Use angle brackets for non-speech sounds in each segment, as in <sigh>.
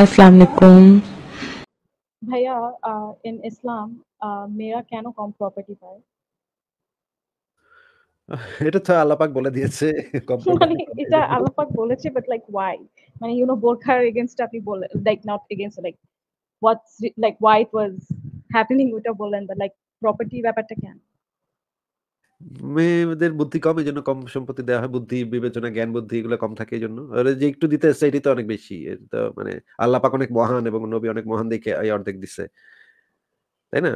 আসসালামাইকুম ভাইয়া ইন ইসলাম মেয়েরা কেন কম প্রপার্টি পায় এটা তো আল্লাপাক বলে দিয়েছে মানে এটা আল্লাপাক বলেছে বাট লাইক ওয়াই মানে ইউ নো বোরখার এগেনস্ট আপনি বলে like not against like what's like why it was happening ওটা বলেন বাট লাইক প্রপার্টি ব্যাপারটা কেন মেয়েদের বুদ্ধি কম এই জন্য কম সম্পত্তি দেওয়া হয় বুদ্ধি বিবেচনা জ্ঞান বুদ্ধি এগুলো কম থাকে এই জন্য যে একটু দিতে আসছে এটি তো অনেক বেশি তো মানে আল্লাহ পাক অনেক মহান এবং নবী অনেক মহান দেখে এই অর্ধেক দিছে তাই না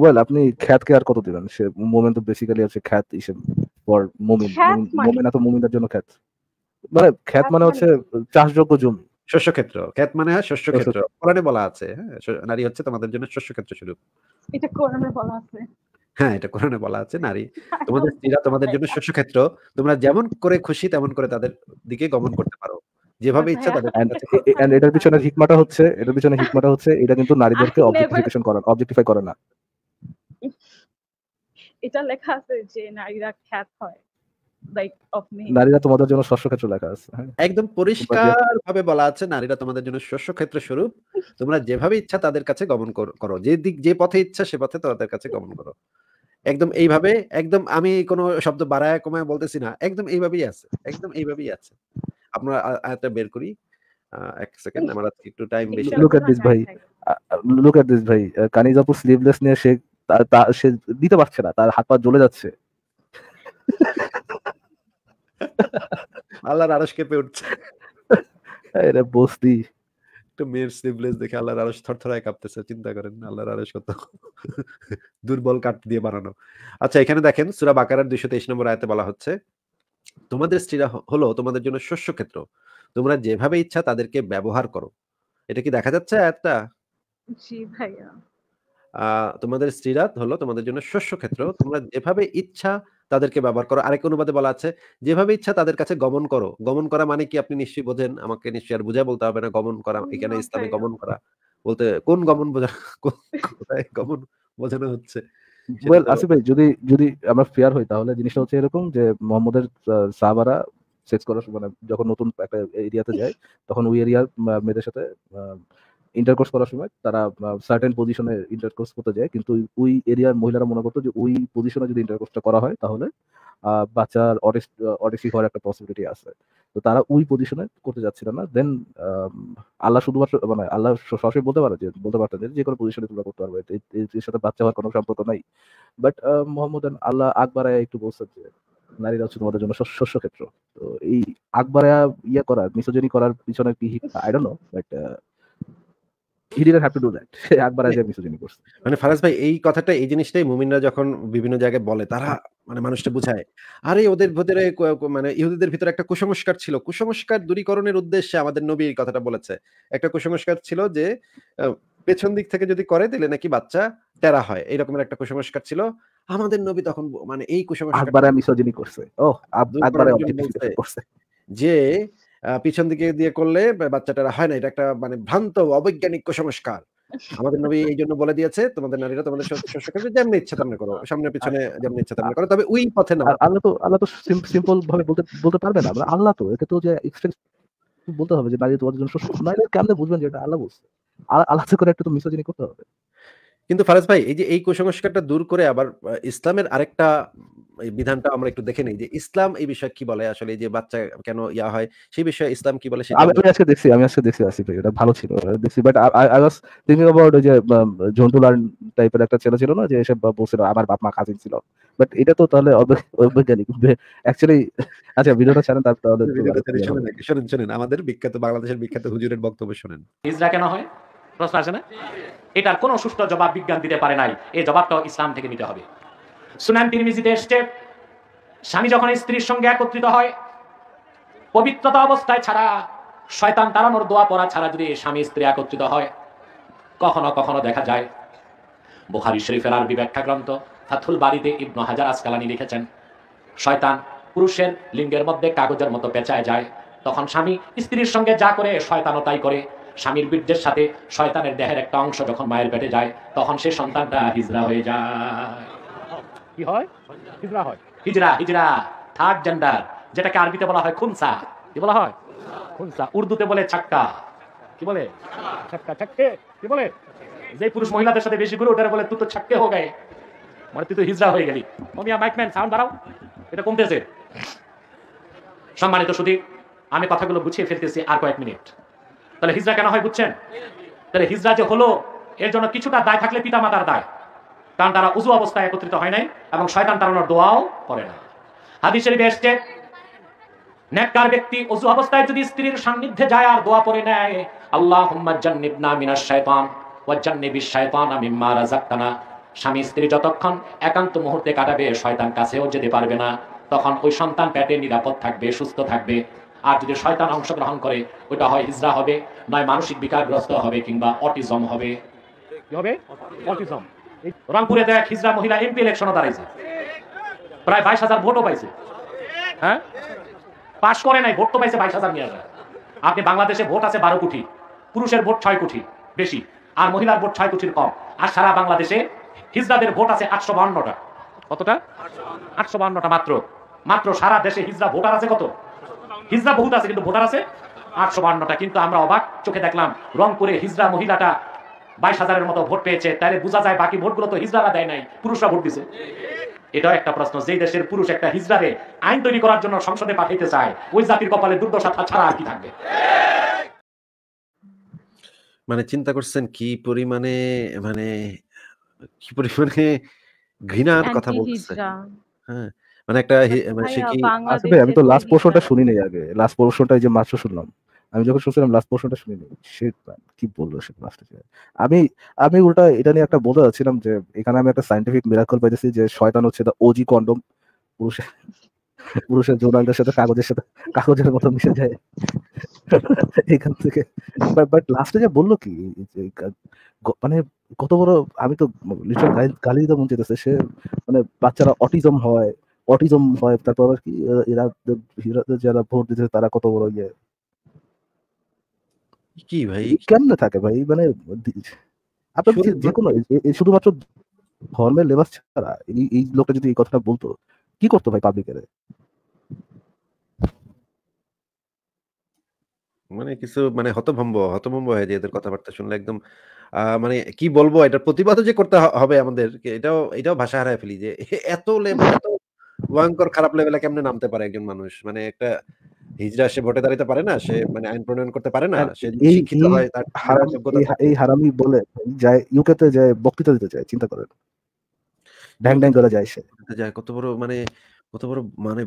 ওয়েল আপনি কে আর কত দিবেন সে মোমেন তো বেসিক্যালি হচ্ছে খ্যাত হিসেবে ফর মোমিন মোমেন তো মোমিনের জন্য খ্যাত মানে খ্যাত মানে, মানে হচ্ছে চাষযোগ্য জমি শস্যক্ষেত্র খ্যাত মানে হ্যাঁ শস্যক্ষেত্র কোরআনে বলা আছে হ্যাঁ নারী হচ্ছে তোমাদের জন্য শস্যক্ষেত্র স্বরূপ এটা কোরআনে বলা আছে হ্যাঁ এটা কোরআনে বলা আছে নারী <laughs> তোমাদের স্ত্রীরা তোমাদের জন্য হ্যাঁ। ক্ষেত্র তোমরা যেমন করে খুশি তেমন করে তাদের দিকে গমন করতে পারো যেভাবে ইচ্ছা হ্যাঁ। তাদের এন্ড এটার পিছনে হিকমাটা হচ্ছে এটার পিছনে হিকমাটা হচ্ছে এটা কিন্তু নারীদেরকে অবজেক্টিফিকেশন করে অবজেক্টিফাই করে না এটা লেখা আছে যে নারীরা খ্যাত হয় নারীরা তোমাদের জন্য শস্য ক্ষেত্র লেখা আছে হ্যাঁ। একদম পরিষ্কার ভাবে বলা আছে নারীরা তোমাদের জন্য শস্য ক্ষেত্র স্বরূপ তোমরা যেভাবে ইচ্ছা তাদের কাছে গমন করো যে দিক যে পথে ইচ্ছা সে পথে তাদের কাছে গমন করো একদম এইভাবে একদম আমি কোনো শব্দ বাড়ায় কমায় বলতেছি না একদম এইভাবেই আছে একদম এইভাবেই আছে আমরা আয়াতটা বের করি এক সেকেন্ড আমার আজকে একটু টাইম বেশি লুক এট দিস ভাই লুক এট দিস ভাই কানিজ স্লিভলেস নিয়ে সে সে দিতে পারছে না তার হাত পা জ্বলে যাচ্ছে <laughs> আল্লাহর আরশ কেঁপে উঠছে <laughs> এটা বস্তি একটা মেয়ের স্লিভলেস দেখে আল্লাহর আরো থরথরায় কাঁপতেছে চিন্তা করেন আল্লাহর আরো কত <laughs> দুর্বল কাঠ দিয়ে বানানো আচ্ছা এখানে দেখেন সুরা বাকারার দুইশো তেইশ নম্বর আয়তে বলা হচ্ছে তোমাদের স্ত্রীরা হলো তোমাদের জন্য শস্য ক্ষেত্র তোমরা যেভাবে ইচ্ছা তাদেরকে ব্যবহার করো এটা কি দেখা যাচ্ছে আয়াতটা জি ভাইয়া তোমাদের স্ত্রীরা হলো তোমাদের জন্য শস্য ক্ষেত্র তোমরা যেভাবে ইচ্ছা তাদেরকে ব্যবহার করো আরেক অনুবাদে বলা আছে যেভাবে ইচ্ছা তাদের কাছে গমন করো গমন করা মানে কি আপনি নিশ্চয়ই বোঝেন আমাকে নিশ্চয়ই আর বুঝায় বলতে হবে না গমন করা এখানে ইসলামে গমন করা বলতে কোন গমন বোঝা কোথায় গমন বোঝানো হচ্ছে ওয়েল আসিফ ভাই যদি যদি আমরা ফেয়ার হই তাহলে জিনিসটা হচ্ছে এরকম যে মোহাম্মদের সাহাবারা সেক্স করার মানে যখন নতুন একটা এরিয়াতে যায় তখন ওই এরিয়ার মেয়েদের সাথে ইন্টারকোর্স করার সময় তারা সার্টেন পজিশনে ইন্টারকোর্স করতে যায় কিন্তু ওই এরিয়ার মহিলারা মনে করতো যে ওই পজিশনে যদি ইন্টারকোর্সটা করা হয় তাহলে বাচ্চার অটিস্ট হওয়ার একটা পসিবিলিটি আছে তো তারা ওই পজিশনে করতে যাচ্ছিল না দেন আল্লাহ শুধুমাত্র মানে আল্লাহ সবসময় বলতে পারে যে বলতে পারতেন যে কোনো পজিশনে তোমরা করতে পারবে এর সাথে বাচ্চা হওয়ার কোনো সম্পর্ক নাই বাট মোহাম্মদ আল্লাহ আকবরায় একটু বলছেন যে নারীরা হচ্ছে তোমাদের জন্য শস্য ক্ষেত্র তো এই আকবরায়া ইয়া করা মিসোজনি করার পিছনে কি আই ডোন্ট নো বাট <laughs> মানে ফারাজ ভাই এই কথাটা এই জিনিসটাই মুমিনরা যখন বিভিন্ন জায়গায় বলে তারা মানে মানুষটা বুঝায় আরে ওদের ভিতরে মানে ইহুদিদের ভিতরে একটা কুসংস্কার ছিল কুসংস্কার দূরীকরণের উদ্দেশ্যে আমাদের নবী এই কথাটা বলেছে একটা কুসংস্কার ছিল যে পেছন দিক থেকে যদি করে দিলে নাকি বাচ্চা টেরা হয় এইরকমের একটা কুসংস্কার ছিল আমাদের নবী তখন মানে এই কুসংস্কার করছে ও করছে যে পিছন দিকে দিয়ে করলে বাচ্চাটা হয় না এটা একটা মানে ভ্রান্ত অবৈজ্ঞানিক কুসংস্কার আমাদের নবী এই জন্য বলে দিয়েছে তোমাদের নারীরা তোমাদের শস্যক্ষেত্রে ইচ্ছা তেমন করো সামনে পিছনে যেমন ইচ্ছা তেমন আচ্ছা, আচ্ছা। করো তবে ওই পথে না আল্লাহ তো আল্লাহ তো সিম্পল ভাবে বলতে বলতে পারবে না আল্লাহ তো এটা তো যে বলতে হবে যে নারী তোমাদের জন্য শ্বশুর নাইলে কেমনে বুঝবেন যে এটা আল্লাহ বলছে আলাদা করে একটা তো মিসোজিনি করতে হবে কিন্তু ফারাজ ভাই এই যে এই কুসংস্কারটা দূর করে আবার ইসলামের আরেকটা বিধানটা আমরা একটু দেখে নেই যে ইসলাম এই বিষয়ে কি বলে আসলে যে বাচ্চা কেন ইয়া হয় সেই বিষয়ে ইসলাম কি বলে আমি আজকে দেখছি আমি আজকে দেখছি আসিফ ভাই এটা ভালো ছিল দেখছি but I was thinking about যে জন্তুলার টাইপের একটা ছেলে ছিল না যে এসব বসেছিল আমার বাপ মা কাজিন ছিল বাট এটা তো তাহলে অবৈজ্ঞানিক অ্যাকচুয়ালি আচ্ছা ভিডিওটা ছাড়েন তারপর তাহলে শুনেন শুনেন আমাদের বিখ্যাত বাংলাদেশের বিখ্যাত হুজুরের বক্তব্য শুনেন ইজরা কেন হয় প্রশ্ন আছে না এটার কোনো সুষ্ঠু জবাব বিজ্ঞান দিতে পারে নাই এই জবাবটাও ইসলাম থেকে নিতে হবে সুনান তিরমিজিতে এসছে স্বামী যখন স্ত্রীর সঙ্গে একত্রিত হয় পবিত্রতা অবস্থায় ছাড়া শয়তান তাড়ানোর দোয়া পড়া ছাড়া যদি স্বামী স্ত্রী একত্রিত হয় কখনো কখনো দেখা যায় বুখারি শরীফের আরবি ব্যাখ্যা গ্রন্থ ফাথুল বাড়িতে ইবনু হাজার আসকালানি লিখেছেন শয়তান পুরুষের লিঙ্গের মধ্যে কাগজের মতো পেঁচায় যায় তখন স্বামী স্ত্রীর সঙ্গে যা করে শয়তানও তাই করে স্বামীর বীর্যের সাথে শয়তানের দেহের একটা অংশ যখন মায়ের পেটে যায় তখন সে সন্তানটা হিজরা হয়ে যায় কি হয় হিজরা হয় হিজরা হিজরা থার্ড জেন্ডার যেটাকে আরবিতে বলা হয় খুনসা কি বলা হয় খুনসা উর্দুতে বলে ছাক্কা কি বলে ছাক্কা ছাক্কে কি বলে যে পুরুষ মহিলাদের সাথে বেশি করে ওটারে বলে তুই তো ছাক্কে হয়ে গায়ে মানে তুই তো হিজরা হয়ে গেলি মাইক মাইকম্যান সাউন্ড বাড়াও এটা কমতেছে সম্মানিত সুদী আমি কথাগুলো গুছিয়ে ফেলতেছি আর কয়েক মিনিট তাহলে হিজরা কেন হয় বুঝছেন তাহলে হিজরা যে হলো এর জন্য কিছুটা দায় থাকলে পিতা মাতার দায় কারণ তারা উজু অবস্থায় একত্রিত হয় নাই এবং শয়তান তারানোর দোয়াও করে না হাদিস শরীফে এসছে নেককার ব্যক্তি অজু অবস্থায় যদি স্ত্রীর সান্নিধ্যে যায় আর দোয়া পড়ে নেয় আল্লাহ জান্নিবনা মিনাশ শাইতান ওয়া জান্নিবিশ শাইতানা মিম্মা রাযাকতানা স্বামী স্ত্রী যতক্ষণ একান্ত মুহূর্তে কাটাবে শয়তান কাছেও যেতে পারবে না তখন ওই সন্তান পেটে নিরাপদ থাকবে সুস্থ থাকবে আর যদি শয়তান অংশগ্রহণ করে ওটা হয় হিজড়া হবে নয় মানসিক বিকারগ্রস্ত হবে কিংবা অটিজম হবে হবে অটিজম রংপুরে দেখ হিজরা মহিলা এমপি ইলেকশনও দাঁড়াইছে প্রায় বাইশ হাজার ভোটও পাইছে হ্যাঁ পাশ করে নাই ভোট তো পাইছে বাইশ হাজার নিয়ে আপনি বাংলাদেশে ভোট আছে বারো কোটি পুরুষের ভোট ছয় কোটি বেশি আর মহিলার ভোট ছয় কোটির কম আর সারা বাংলাদেশে হিজড়াদের ভোট আছে আটশো বান্নটা কতটা আটশো বান্নটা মাত্র মাত্র সারা দেশে হিজড়া ভোটার আছে কত হিজরা বহুত আছে কিন্তু ভোটার আছে আটশো বান্নটা কিন্তু আমরা অবাক চোখে দেখলাম রংপুরে হিজরা মহিলাটা বাইশ হাজারের মতো ভোট পেয়েছে তাহলে বোঝা যায় বাকি ভোটগুলো তো হিজড়ারা দেয় নাই পুরুষরা ভোট দিছে এটাও একটা প্রশ্ন যে দেশের পুরুষ একটা হিজড়ারে আইন তৈরি করার জন্য সংসদে পাঠাইতে চায় ওই জাতির কপালে দুর্দশা ছাড়া আর কি থাকবে মানে চিন্তা করছেন কি পরিমানে মানে কি পরিমানে ঘৃণার কথা বলতেছে হ্যাঁ মানে একটা আচ্ছা, মানে সে কি আসবে আমি তো লাস্ট পোর্শনটা শুনি নাই আগে লাস্ট পোর্শনটা যে মাত্র শুনলাম আমি যখন শুনছিলাম লাস্ট পোর্শনটা শুনি নাই কি সে লাস্টে আমি আমি উল্টা এটা নিয়ে একটা বলতে যাচ্ছিলাম যে এখানে আমি একটা সাইন্টিফিক মিরাকল পাইতেছি যে শয়তান হচ্ছে দা ওজি কন্ডম পুরুষের পুরুষের সাথে কাগজের সাথে কাগজের মতো মিশে যায় এখান থেকে বাট লাস্টে যা বললো কি মানে কত বড় আমি তো লিটারাল গালি দিতে মন চাইতেছে সে মানে বাচ্চারা অটিজম হয় অটিজম হয় তারপর কি এরা যারা ভোট দিতে তারা কত বড় ইয়ে কি ভাই কেমনে থাকে ভাই মানে আপনার যে কোনো শুধুমাত্র ধর্মের লেবাস ছাড়া এই এই লোকটা যদি এই কথাটা বলতো কি করতো ভাই পাবলিকের মানে কিছু মানে হতভম্ব হতভম্ব হয়ে যায় এদের কথাবার্তা শুনলে একদম মানে কি বলবো এটার প্রতিবাদও যে করতে হবে আমাদের এটাও এটাও ভাষা হারায় ফেলি যে এত লেভেল ভয়ঙ্কর খারাপ লেভেলে কেমনে নামতে পারে একজন মানুষ মানে একটা হিজরা সে ভোটে পারে না সে মানে আইন প্রণয়ন করতে পারে না হ্যাঁ, সে শিক্ষিত হয় তার এই হারামি বলে যায় ইউকেতে যায় বক্তৃতা দিতে যায় চিন্তা করেন ড্যাং ড্যাং করে যায় সে যায় কত বড় মানে কত বড় মানে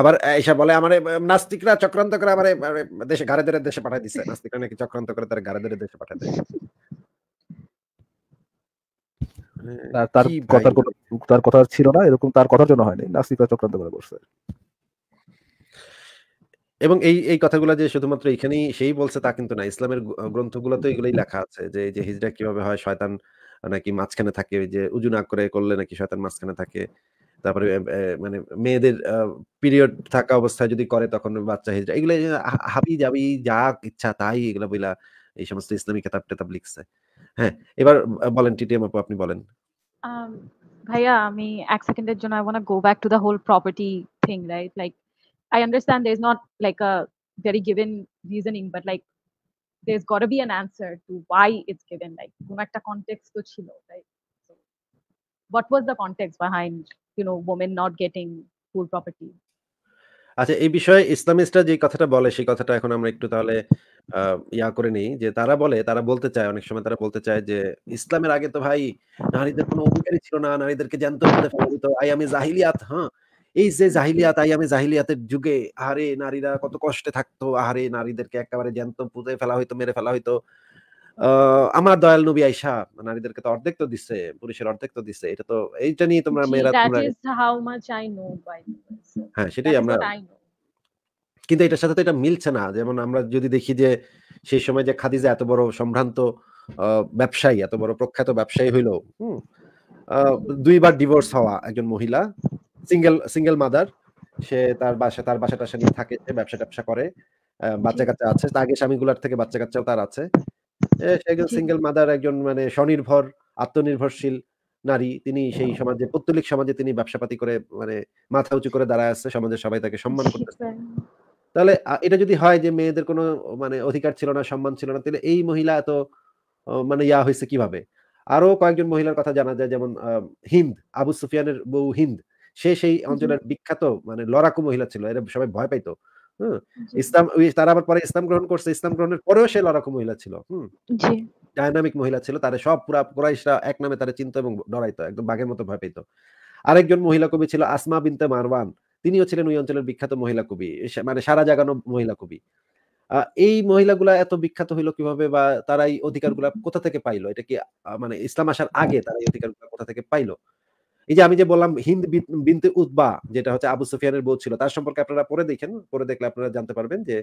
আবার এসা বলে আমার নাস্তিকরা চক্রান্ত করে আমার দেশে ঘাড়ে ধরে দেশে পাঠাই দিচ্ছে নাস্তিকরা নাকি চক্রান্ত করে তার ঘাড়ে ধরে দেশে পাঠায় দিচ্ছে হ্যাঁ, তার কথার কোনো তার কথা ছিল না এরকম তার কথার জন্য হয়নি নাস্তিকরা চক্রান্ত করে এবং এই এই কথাগুলো যে শুধুমাত্র এখানেই সেই বলছে তা কিন্তু না ইসলামের এগুলোই লেখা আছে যে যে হিজরা কিভাবে হয় শয়তান নাকি মাঝখানে থাকে যে উজু না করে করলে নাকি শয়তান মাঝখানে থাকে তারপরে মানে মেয়েদের পিরিয়ড থাকা অবস্থায় যদি করে তখন বাচ্চা হিজরা এগুলো হাবি যাবি যা ইচ্ছা তাই এগুলো বইলা এই সমস্ত ইসলামী কেতাব টেতাব লিখছে হ্যাঁ এবার বলেন টিটিএম আপু আপনি বলেন ভাইয়া আমি এক সেকেন্ডের জন্য I want go back to the whole property thing right like I understand there is not like a very given reasoning but like there is got be an answer to why it's given like কোন একটা context তো ছিল right what was the context behind you know women not getting full property আচ্ছা এই বিষয়ে ইসলামিস্টরা যে কথাটা বলে সেই কথাটা এখন আমরা একটু তাহলে ইয়া করে নিই যে তারা বলে তারা বলতে চায় অনেক সময় তারা বলতে চায় যে ইসলামের আগে তো ভাই নারীদের কোনো অধিকারই ছিল না নারীদেরকে জানতে হতে ফেলা আই আমি জাহিলিয়াত হ্যাঁ এই যে জাহিলিয়াত আই আমি জাহিলিয়াতের যুগে আহারে নারীরা কত কষ্টে থাকতো আহারে নারীদেরকে একেবারে জ্যান্ত পুঁতে ফেলা হইতো মেরে ফেলা হইতো আমার দয়াল নবী আইসা নারীদেরকে তো অর্ধেক তো দিচ্ছে পুরুষের অর্ধেক তো দিচ্ছে এটা তো এইটা নিয়ে তোমরা মেয়েরা হ্যাঁ সেটাই আমরা কিন্তু এটার সাথে তো এটা মিলছে না যেমন আমরা যদি দেখি যে সেই সময় যে খাদিজা এত বড় সম্ভ্রান্ত ব্যবসায়ী এত বড় প্রখ্যাত ব্যবসায়ী হইলো দুইবার ডিভোর্স হওয়া একজন মহিলা সিঙ্গেল সিঙ্গেল মাদার সে তার বাসা তার বাসা টাসা নিয়ে থাকে ব্যবসা ট্যাবসা করে বাচ্চা কাচ্চা আছে আগে স্বামীগুলার থেকে বাচ্চা কাচ্চাও তার আছে একজন সিঙ্গেল মাদার একজন মানে স্বনির্ভর আত্মনির্ভরশীল নারী তিনি সেই সমাজে পত্তলিক সমাজে তিনি ব্যবসাপাতি করে মানে মাথা উঁচু করে দাঁড়ায় আছে সমাজের সবাই তাকে সম্মান করতেছে তাহলে এটা যদি হয় যে মেয়েদের কোনো মানে অধিকার ছিল না সম্মান ছিল না তাহলে এই মহিলা এত মানে ইয়া হয়েছে কিভাবে আরো কয়েকজন মহিলার কথা জানা যায় যেমন হিন্দ আবু সুফিয়ানের বউ হিন্দ সে সেই অঞ্চলের বিখ্যাত মানে লড়াকু মহিলা ছিল এরা সবাই ভয় পাইতো হম ইসলাম পরে ইসলাম গ্রহণ করছে ইসলাম গ্রহণের পরেও সে লড়াকু মহিলা ছিল ডায়নামিক মহিলা ছিল সব পুরা কোরাইশরা এক নামে তারা এবং ডরাইতো একদম বাঘের মতো ভয় পেত আরেকজন মহিলা কবি ছিল আসমা বিনতে মারওয়ান তিনিও ছিলেন ওই অঞ্চলের বিখ্যাত মহিলা কবি মানে সারা জাগানো মহিলা কবি এই মহিলাগুলা এত বিখ্যাত হইলো কিভাবে বা তারা এই অধিকারগুলা কোথা থেকে পাইলো এটা কি মানে ইসলাম আসার আগে তারা এই অধিকারগুলা কোথা থেকে পাইলো এই যে আমি যে বললাম হিন্দ বিনতে উদ্বা যেটা হচ্ছে আবু সুফিয়ানের বউ ছিল তার সম্পর্কে আপনারা পরে দেখেন পরে দেখলে আপনারা জানতে পারবেন যে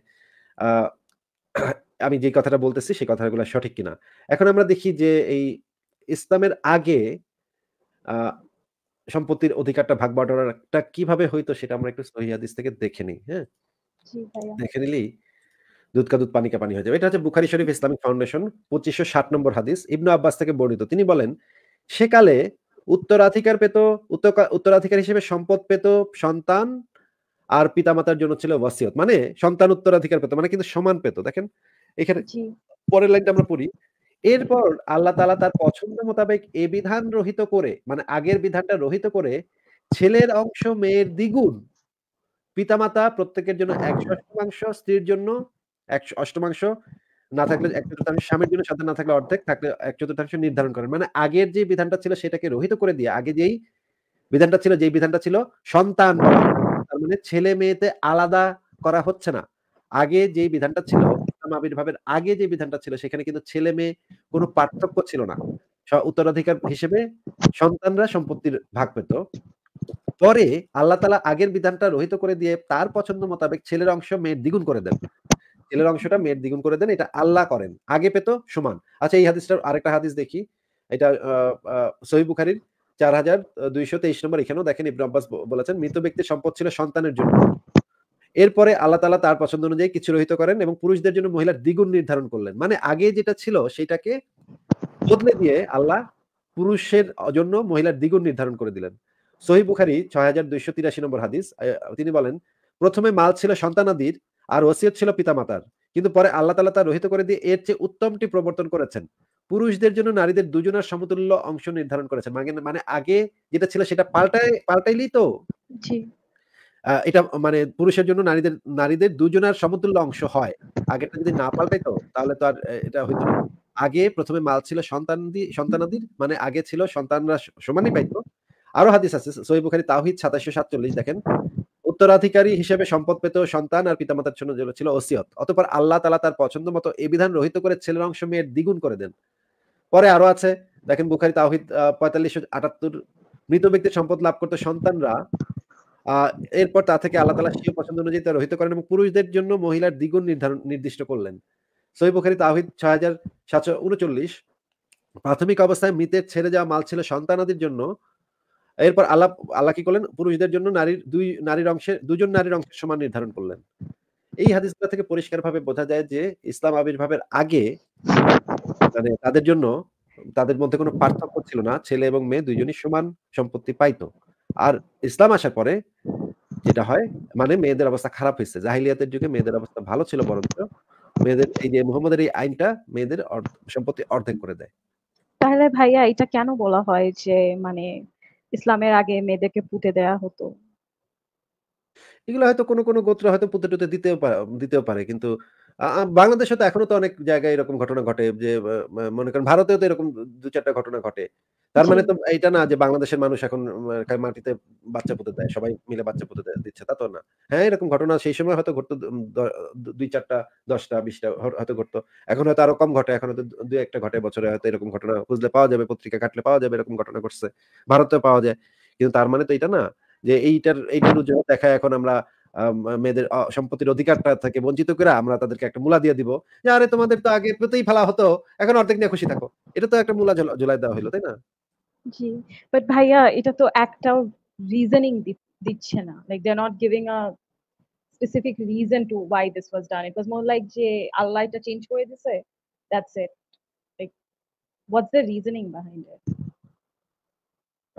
আমি যে কথাটা বলতেছি সেই কথাগুলো সঠিক কিনা এখন আমরা দেখি যে এই ইসলামের আগে সম্পত্তির অধিকারটা ভাগ বাটোয়ারাটা কিভাবে হইতো সেটা আমরা একটু সহিদিস থেকে দেখে নিই হ্যাঁ দেখে নিলি দুধ কা দুধ পানি কা পানি হয়ে যাবে এটা হচ্ছে বুখারি শরীফ ইসলামিক ফাউন্ডেশন পঁচিশশো ষাট নম্বর হাদিস ইবনু আব্বাস থেকে বর্ণিত তিনি বলেন সেকালে উত্তরাধিকার পেত উত্তরাধিকার হিসেবে সম্পদ পেত সন্তান আর পিতামাতার জন্য ছিল ওয়াসিয়ত মানে সন্তান উত্তরাধিকার পেত মানে কিন্তু সমান পেত দেখেন এখানে পরের লাইনটা আমরা পড়ি এরপর আল্লাহ তালা তার পছন্দ মোতাবেক এ বিধান রহিত করে মানে আগের বিধানটা রহিত করে ছেলের অংশ মেয়ের দ্বিগুণ পিতামাতা প্রত্যেকের জন্য একশো অষ্টমাংশ স্ত্রীর জন্য একশো অষ্টমাংশ না থাকলে এক চতুর্থাংশ স্বামীর জন্য সাথে না থাকলে অর্ধেক থাকলে এক চতুর্থাংশ নির্ধারণ করেন মানে আগের যে বিধানটা ছিল সেটাকে রহিত করে দিয়ে আগে যেই বিধানটা ছিল যে বিধানটা ছিল সন্তান তার মানে ছেলে মেয়েতে আলাদা করা হচ্ছে না আগে যে বিধানটা ছিল আবির্ভাবের আগে যে বিধানটা ছিল সেখানে কিন্তু ছেলে মেয়ে কোনো পার্থক্য ছিল না উত্তরাধিকার হিসেবে সন্তানরা সম্পত্তির ভাগ পেত পরে আল্লাহ তালা আগের বিধানটা রহিত করে দিয়ে তার পছন্দ মোতাবেক ছেলের অংশ মেয়ের দ্বিগুণ করে দেন ছেলের অংশটা মেয়ের দ্বিগুণ করে দেন এটা আল্লাহ করেন আগে পেতো সমান আচ্ছা এই হাদিসটা আরেকটা হাদিস দেখি এটা সহি বুখারির চার হাজার দুইশো তেইশ নম্বর এখানেও দেখেন ইবনে আব্বাস বলেছেন মৃত ব্যক্তির সম্পদ ছিল সন্তানের জন্য এরপরে আল্লাহ তালা তার পছন্দ অনুযায়ী কিছু রহিত করেন এবং পুরুষদের জন্য মহিলার দ্বিগুণ নির্ধারণ করলেন মানে আগে যেটা ছিল সেটাকে বদলে দিয়ে আল্লাহ পুরুষের জন্য মহিলার দ্বিগুণ নির্ধারণ করে দিলেন সহি বুখারি ছয় হাজার দুইশো তিরাশি নম্বর হাদিস তিনি বলেন প্রথমে মাল ছিল সন্তানাদির আর ওসিয়ত ছিল পিতামাতার কিন্তু পরে আল্লাহ তালা তা রহিত করে দিয়ে এর চেয়ে উত্তমটি প্রবর্তন করেছেন পুরুষদের জন্য নারীদের দুজনের সমতুল্য অংশ নির্ধারণ করেছে মানে, মানে আগে যেটা ছিল সেটা পাল্টাই পাল্টাইলি তো এটা মানে পুরুষের জন্য নারীদের নারীদের দুজনের সমতুল্য অংশ হয় আগেটা যদি না পাল্টাই তো তাহলে তো আর এটা হইতো না আগে প্রথমে মাল ছিল সন্তানদি সন্তানাদির মানে আগে ছিল সন্তানরা সমানই পাইতো আরো হাদিস আছে সহি তাহিদ সাতাশো সাতচল্লিশ দেখেন উত্তরাধিকারী হিসেবে সম্পদ পেতেও সন্তান আর পিতামাতার জন্য যেগুলো ছিল ওসিয়ত অতপর আল্লাহ তালা তার পছন্দ মতো এ বিধান রহিত করে ছেলের অংশ মেয়ের দ্বিগুণ করে দেন পরে আরো আছে দেখেন বুখারি তাহিদ পঁয়তাল্লিশ আটাত্তর মৃত ব্যক্তির সম্পদ লাভ করতে সন্তানরা আহ এরপর তা থেকে আল্লাহ তালা সিও পছন্দ অনুযায়ী তা রহিত করেন এবং পুরুষদের জন্য মহিলার দ্বিগুণ নির্ধারণ নির্দিষ্ট করলেন সই বুখারি তাহিদ ছয় হাজার সাতশো উনচল্লিশ প্রাথমিক অবস্থায় মৃতের ছেড়ে যাওয়া মাল ছিল সন্তানাদের জন্য এরপর আলাপ আল্লাহ কি করলেন পুরুষদের জন্য নারীর দুই নারীর অংশে দুজন নারীর অংশের সমান নির্ধারণ করলেন এই হাদিসগুলো থেকে পরিষ্কার ভাবে বোঝা যায় যে ইসলাম আবির্ভাবের আগে মানে তাদের জন্য তাদের মধ্যে কোনো পার্থক্য ছিল না ছেলে এবং মেয়ে দুইজনই সমান সম্পত্তি পাইতো আর ইসলাম আসার পরে যেটা হয় মানে মেয়েদের অবস্থা খারাপ হয়েছে জাহিলিয়াতের যুগে মেয়েদের অবস্থা ভালো ছিল বরঞ্চ মেয়েদের এই যে মোহাম্মদের এই আইনটা মেয়েদের সম্পত্তি অর্ধেক করে দেয় তাহলে ভাইয়া এটা কেন বলা হয় যে মানে ইসলামের আগে মেয়েদেরকে পুঁতে দেয়া হতো এগুলো হয়তো কোনো কোনো গোত্র হয়তো পুঁতে টুতে দিতেও পারে দিতেও পারে কিন্তু বাংলাদেশে তো এখনো তো অনেক জায়গায় এরকম ঘটনা ঘটে যে মনে করেন ভারতেও তো এরকম দু চারটা ঘটনা ঘটে তার মানে তো এইটা না যে বাংলাদেশের মানুষ এখন মাটিতে বাচ্চা পুঁতে দেয় সবাই মিলে বাচ্চা পুঁতে দিচ্ছে তা তো না হ্যাঁ এরকম ঘটনা সেই সময় হয়তো ঘটতো দুই চারটা দশটা বিশটা হয়তো ঘটতো এখন হয়তো আরো কম ঘটে এখন হয়তো দু একটা ঘটে বছরে হয়তো এরকম ঘটনা খুঁজলে পাওয়া যাবে পত্রিকা কাটলে পাওয়া যাবে এরকম ঘটনা ঘটছে ভারতে পাওয়া যায় কিন্তু তার মানে তো এটা না যে এইটার এইটার জন্য দেখায় এখন আমরা মেয়েদের সম্পত্তির অধিকারটা থেকে বঞ্চিত করে আমরা তাদেরকে একটা মূলা দিয়ে দিব যে আরে তোমাদের তো আগে প্রতেই ফেলা হতো এখন অর্ধেক নিয়ে খুশি থাকো এটা তো একটা মূলা জোলাই দেওয়া হলো তাই না জি বাট ভাইয়া এটা তো একটাও রিজনিং দিচ্ছে না like they are not giving a specific reason to why this was done it was more like যে আল্লাহ এটা চেঞ্জ করে দিছে that's it like what's the reasoning behind it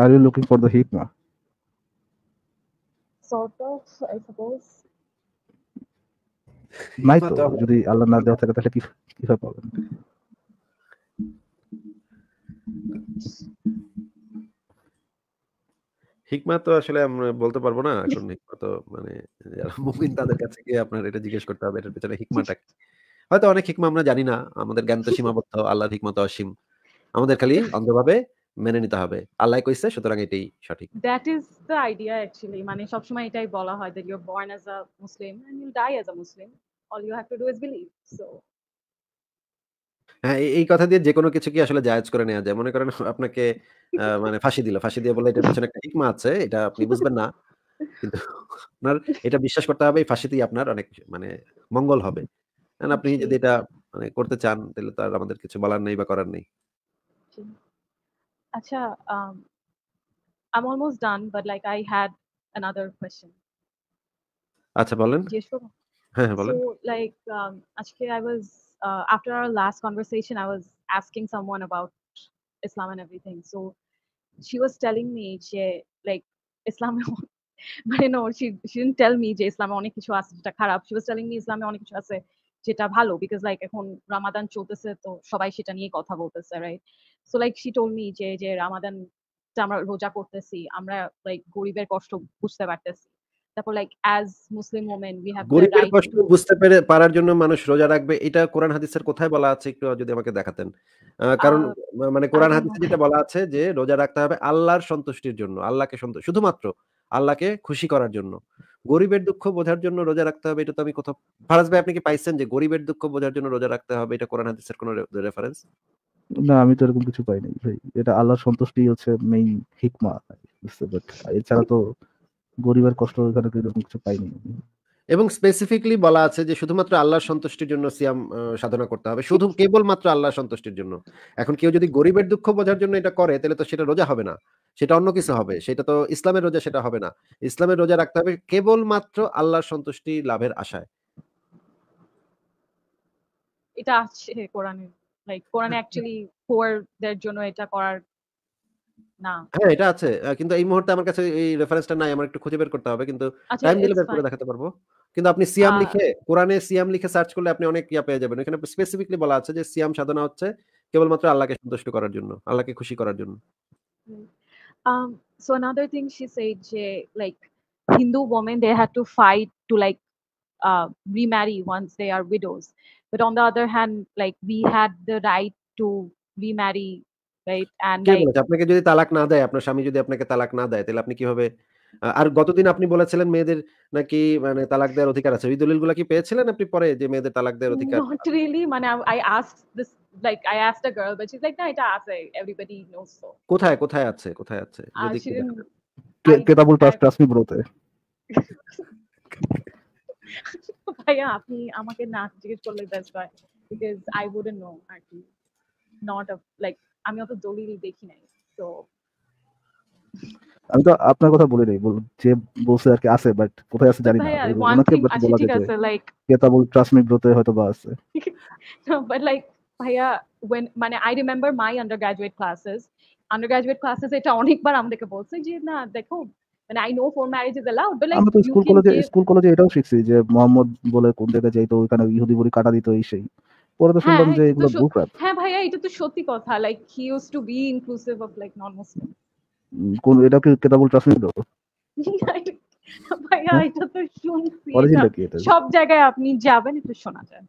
Are you looking for the hikmah? Sort of, I suppose. নাই তো যদি আল্লাহ না দেওয়া থাকে তাহলে কি কিভাবে পাবেন হিকমা তো আসলে আমরা বলতে পারবো না এখন হিকমা তো মানে যারা <laughs> মুমিন তাদের কাছে গিয়ে আপনার এটা জিজ্ঞেস করতে হবে এটার পেছনে হিকমাটা হয়তো অনেক হিকমা আমরা জানি না আমাদের জ্ঞান তো সীমাবদ্ধ আল্লাহর হিকমা তো অসীম আমাদের খালি <laughs> অন্ধভাবে মেনে নিতে হবে আল্লাহ কইছে সুতরাং এটাই সঠিক that is the idea actually মানে সব সময় এটাই বলা হয় that you are born as a Muslim and you die as a Muslim all you have to do is believe so হ্যাঁ, এই কথা দিয়ে যে কোনো কিছু কি আসলে জায়েজ করে নেওয়া যায়। মনে করেন আপনাকে মানে ফাঁসি দিল। ফাঁসি দিয়ে বলে "এটার পিছনে একটা হিকমা আছে। এটা আপনি বুঝবেন না। কিন্তু আপনার এটা বিশ্বাস করতে হবে। এই ফাঁসিতেই আপনার অনেক মানে মঙ্গল হবে।" কারণ আপনি যদি এটা মানে করতে চান, তাহলে তো আর আমাদের কিছু বলার নেই বা করার নেই। আচ্ছা, um, I'm almost done, but like I had another question. আচ্ছা বলেন। হ্যাঁ, হ্যাঁ, বলেন। like um, আজকে I was uh, after our last conversation, I was asking someone about Islam and everything. So she was telling me, she, like, Islam, <laughs> but you know, she, she didn't tell me, যে She was telling me ইসলামে অনেক কিছু আছে যেটা ভালো because like এখন রামাদান চলতেছে তো সবাই সেটা নিয়ে কথা বলতেছে right so like she told me যে যে রামাদান আমরা রোজা করতেছি আমরা লাইক গরিবের কষ্ট বুঝতে পারতেছি তারপর like as Muslim women we have গরিবের কষ্ট বুঝতে পেরে পারার জন্য মানুষ রোজা রাখবে এটা কোরআন হাদিসের কোথায় বলা আছে একটু যদি আমাকে দেখাতেন কারণ মানে কোরআন হাদিসে যেটা বলা আছে যে রোজা রাখতে হবে আল্লাহর সন্তুষ্টির জন্য আল্লাহকে সন্তুষ্ট শুধুমাত্র আল্লাহকে খুশি করার জন্য গরিবের দুঃখ বোঝার জন্য রোজা রাখতে হবে এটা তো আমি কোথাও ফারাজ ভাই আপনি কি পাইছেন যে গরিবের দুঃখ বোঝার জন্য রোজা রাখতে হবে এটা কোরআন হাদিসের কোনো রেফারেন্স না আমি তো এরকম কিছু পাইনি ভাই এটা আল্লাহর সন্তুষ্টি হচ্ছে মেইন হিকমা বুঝতে পারছি এছাড়া তো গরিবের কষ্ট এখানে এরকম কিছু পাইনি এবং স্পেসিফিকলি বলা আছে যে শুধুমাত্র আল্লাহর সন্তুষ্টির জন্য সিয়াম সাধনা করতে হবে শুধু কেবলমাত্র আল্লাহর সন্তুষ্টির জন্য এখন কেউ যদি গরিবের দুঃখ বোঝার জন্য এটা করে তাহলে তো সেটা রোজা হবে না সেটা অন্য কিছু হবে সেটা তো ইসলামের রোজা সেটা হবে না ইসলামের রোজা রাখতে হবে কেবলমাত্র আল্লাহর সন্তুষ্টি লাভের আশায় এটা আছে কোরআনে লাইক কোরআনে অ্যাকচুয়ালি পোয়ারদের জন্য এটা করার না হ্যাঁ এটা আছে কিন্তু এই মুহূর্তে আমার কাছে এই রেফারেন্সটা নাই আমার একটু খুঁজে বের করতে হবে কিন্তু টাইম আচ্ছা, বের করে দেখাতে পারবো কিন্তু আপনি সিয়াম লিখে কোরআনে সিয়াম লিখে সার্চ করলে আপনি অনেক ইয়া পেয়ে যাবেন এখানে স্পেসিফিকলি বলা আছে যে সিয়াম সাধনা হচ্ছে কেবলমাত্র আল্লাহকে সন্তুষ্ট করার জন্য আল্লাহকে খুশি করার জন্য um so another thing she said যে like Hindu women they had to fight to like uh, remarry once they are widows but on the other hand like we had the right to remarry আপনাকে যদি তালাক না দেয় আপনার স্বামী যদি আপনাকে তালাক না দেয় তাহলে আপনি কিভাবে আর গতদিন আপনি বলেছিলেন মেয়েদের নাকি মানে তালাক দেওয়ার অধিকার আছে ওই কি পেয়েছিলেন আপনি পরে যে মেয়েদের তালাক দেওয়ার অধিকার নট রিয়েলি মানে আই দিস আছে everybody কোথায় কোথায় আছে কোথায় আছে uh, যদি কেতাবুল ব্রোতে ভাইয়া আপনি আমাকে না জিজ্ঞেস করলে বেস্ট হয় because I wouldn't know actually not a আমি অত দলিল দেখি নাই তো আমি তো আপনার কথা বলি নাই যে বলছে আর কি আছে বাট কোথায় আছে জানি না ওনাকে বলা যেতে লাইক কেতাবুল ট্রাসমিক গ্রোথে হয়তো বা আছে বাট <laughs> লাইক ভাইয়া when মানে I remember my undergraduate classes undergraduate classes এটা অনেকবার আমাদেরকে বলছে যে না দেখো মানে I know for marriage is allowed but like আমরা তো স্কুল কলেজে স্কুল কলেজে এটাও শিখছি যে মোহাম্মদ বলে কোন জায়গায় যাইতো ওখানে ইহুদি বড়ি কাটা দিত এই সেই পরে তো শুনলাম হ্যাঁ, যে এগুলো হ্যাঁ ভাইয়া এটা তো সত্যি কথা like he use to be inclusive of like non Muslim কোন এটা কি ভাইয়া হ্যাঁ। এটা তো শুনছি সব জায়গায় আপনি যাবেন একটু শোনা যায়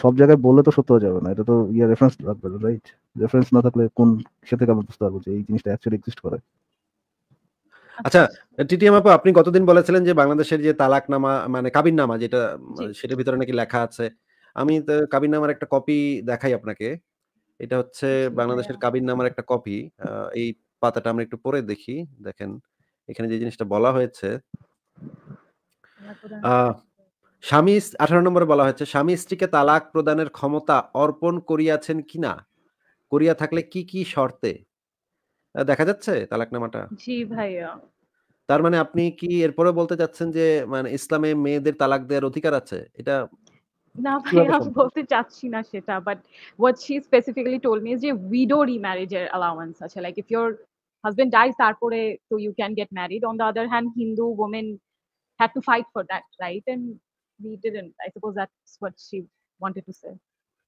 সব জায়গায় বললে তো সত্য যাবে না এটা তো রেফারেন্স ইয়ে লাগবে রাইট রেফারেন্স না থাকলে কোন সে থেকে আমরা বুঝতে পারবো যে এই জিনিসটা অ্যাকচুয়ালি এক্সিস্ট করে আচ্ছা টিটি আপু আপনি গতদিন বলেছিলেন যে বাংলাদেশের যে তালাক নামা মানে নামা যেটা সেটার ভিতরে নাকি লেখা আছে আমি কাবির নামার একটা কপি দেখাই আপনাকে এটা হচ্ছে আচ্ছা, আচ্ছা। বাংলাদেশের কাবির নামার একটা কপি এই পাতাটা আমরা একটু পরে দেখি দেখেন এখানে যে জিনিসটা বলা হয়েছে স্বামী আঠারো নম্বরে বলা হয়েছে স্বামী স্ত্রীকে তালাক প্রদানের ক্ষমতা অর্পণ করিয়াছেন কিনা করিয়া থাকলে কি কি শর্তে দেখা যাচ্ছে তালাক জি ভাইয়া তার মানে আপনি কি এরপরে বলতে চাচ্ছেন যে মানে ইসলামে মেয়েদের তালাক দেওয়ার অধিকার আছে এটা না ভাই আমি বলতে চাচ্ছি না সেটা but what she specifically told me যে উইডো এর অ্যালাউয়েন্স আছে like if your husband dies তারপরে তো you can get married on the other hand Hindu women had to fight for that right and we didn't I suppose that's what she wanted to say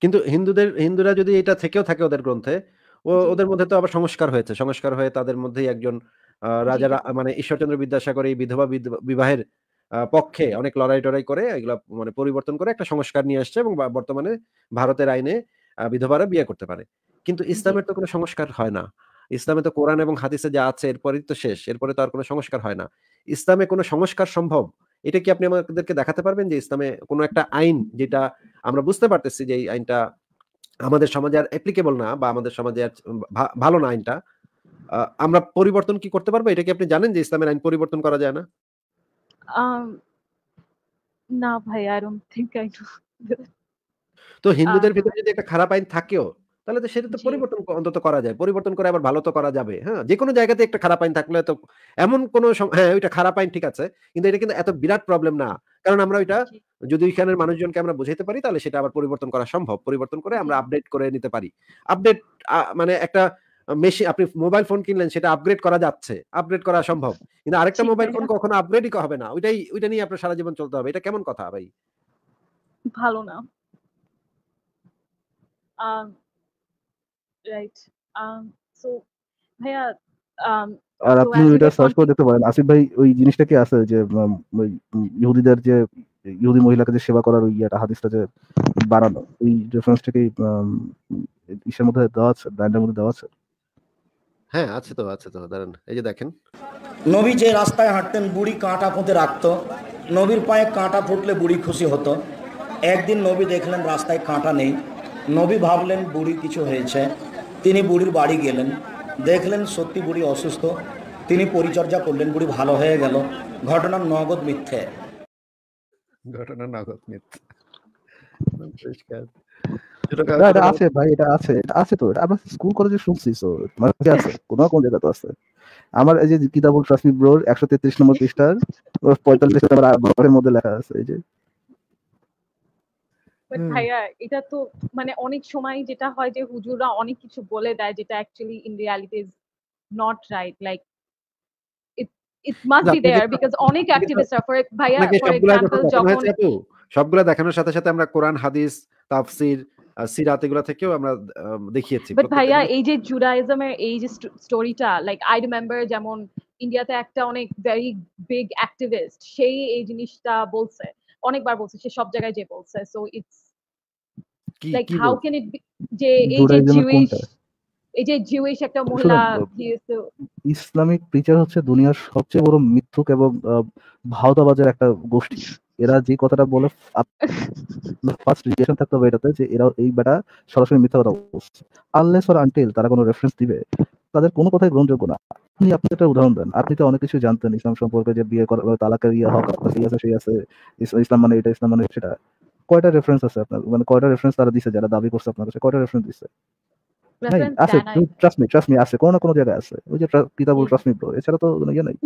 কিন্তু হিন্দুদের হিন্দুরা যদি এটা থেকেও থাকে ওদের গ্রন্থে ও ওদের মধ্যে তো আবার সংস্কার হয়েছে সংস্কার হয়ে তাদের মধ্যেই একজন রাজা মানে ঈশ্বরচন্দ্র বিদ্যাসাগর এই বিধবা বিবাহের পক্ষে অনেক লড়াই টড়াই করে এগুলো মানে পরিবর্তন করে একটা সংস্কার নিয়ে আসছে এবং বর্তমানে ভারতের আইনে বিধবারা বিয়ে করতে পারে কিন্তু ইসলামের তো কোনো সংস্কার হয় না ইসলামে তো কোরআন এবং হাদিসে যা আছে এরপরই তো শেষ এরপরে তো আর কোনো সংস্কার হয় না ইসলামে কোনো সংস্কার সম্ভব এটা কি আপনি আমাদেরকে দেখাতে পারবেন যে ইসলামে কোনো একটা আইন যেটা আমরা বুঝতে পারতেছি যে এই আইনটা আমাদের সমাজে আর অ্যাপ্লিকেবল না বা আমাদের সমাজে আর ভালো না আইনটা আমরা পরিবর্তন কি করতে পারবো এটা কি আপনি জানেন যে ইসলামের আইন পরিবর্তন করা যায় না না ভাই আই ডোন্ট থিংক আই তো হিন্দুদের ভিতরে যদি একটা খারাপ আইন থাকেও তাহলে তো সেটা তো পরিবর্তন অন্তত করা যায় পরিবর্তন করে আবার ভালো তো করা যাবে হ্যাঁ যে কোনো জায়গাতে একটা খারাপ আইন থাকলে তো এমন কোনো হ্যাঁ ওইটা খারাপ আইন ঠিক আছে কিন্তু এটা কিন্তু এত বিরাট প্রবলেম না কারণ আমরা ওইটা যদি ওইখানের মানুষজনকে আমরা বুঝাইতে পারি তাহলে সেটা আবার পরিবর্তন করা সম্ভব পরিবর্তন করে আমরা আপডেট করে নিতে পারি আপডেট মানে একটা মেশিন আপনি মোবাইল ফোন কিনলেন সেটা আপগ্রেড করা যাচ্ছে আপগ্রেড করা সম্ভব কিন্তু আরেকটা মোবাইল ফোন কখনো আপগ্রেডই হবে না ওইটাই ওইটা নিয়ে আপনার সারা জীবন চলতে হবে এটা কেমন কথা ভাই ভালো না রাইট সো ভাইয়া আর আপনি ওইটা সার্চ করে দেখতে পারেন আসিফ ভাই ওই জিনিসটা কি আছে যে ইহুদিদের যে ইহুদি মহিলাকে যে সেবা করার ওই একটা হাদিসটা যে বাড়ানো ওই রেফারেন্সটাকে ইসের মধ্যে দেওয়া আছে ব্র্যান্ডের মধ্যে দেওয়া আছে হ্যাঁ আছে তো আছে তো দাঁড়ান এই যে দেখেন নবী যে রাস্তায় হাঁটতেন বুড়ি কাঁটা পুঁতে রাখত নবীর পায়ে কাঁটা ফুটলে বুড়ি খুশি হতো একদিন নবী দেখলেন রাস্তায় কাঁটা নেই নবী ভাবলেন বুড়ি কিছু হয়েছে তিনি বুড়ির বাড়ি গেলেন দেখলেন সত্যি বুড়ি অসুস্থ তিনি পরিচর্যা করলেন বুড়ি ভালো হয়ে গেল ঘটনার নগদ মিথ্যে ঘটনা নগদ মিথ্যে এটা আছে ভাই এটা আছে এটা আছে তো আমার স্কুল কলেজে শুনছি তো মানে আছে কোন জায়গা তো আছে আমার এই যে কিতাবুল ব্রোর একশো তেত্রিশ নম্বর পৃষ্ঠার পঁয়তাল্লিশ নম্বর মধ্যে লেখা আছে এই যে ভাইয়া এটা তো মানে অনেক সময় যেটা হয় যে হুজুররা অনেক কিছু বলে দেয় যেটা actually in reality is not right like it must be there because অনেক অ্যাক্টিভিস্ট ফর ভাইয়া ফর এক্সাম্পল যখন সবগুলা দেখানোর সাথে সাথে আমরা কোরআন হাদিস তাফসীর সিরাত এগুলা থেকেও আমরা দেখিয়েছি বাট ভাইয়া এই যে জুডাইজমের এই যে স্টোরিটা লাইক আই রিমেম্বার যেমন ইন্ডিয়াতে একটা অনেক ভেরি বিগ অ্যাক্টিভিস্ট সেই এই জিনিসটা বলছে অনেকবার বলছে সে সব জায়গায় যে বলছে so it's like how can it যে এই যে জিউইশ এই যে জিউইশ একটা ইসলামিক প্রিচার হচ্ছে দুনিয়ার সবচেয়ে বড় মিথ্যুক এবং ভাওতাবাজের একটা গোষ্ঠী এরা যে কথাটা বলে ফার্স্ট থাকতে হবে এটাতে যে এরা এই বেটা সরাসরি মিথ্যা কথা বলছে আনলেস তারা কোনো রেফারেন্স দিবে তাদের কোনো কথাই গ্রহণযোগ্য না আপনি আপনি একটা উদাহরণ দেন আপনি তো অনেক কিছু জানতেন ইসলাম সম্পর্কে যে বিয়ে করা তালাকের ইয়ে হক আপনার আছে সেই আছে ইসলাম মানে এটা ইসলাম মানে সেটা কয়টা রেফারেন্স আছে আপনার মানে কয়টা রেফারেন্স তারা দিছে যারা দাবি করছে আপনার কাছে কয়টা রেফারেন্স দিছে আছে ট্রাস্ট মি ট্রাস্ট মি আছে কোনো কোনো জায়গায় আছে ওই যে ট্রাস্ট মি ব্রো এছাড়া তো কোনো ইয়ে নাই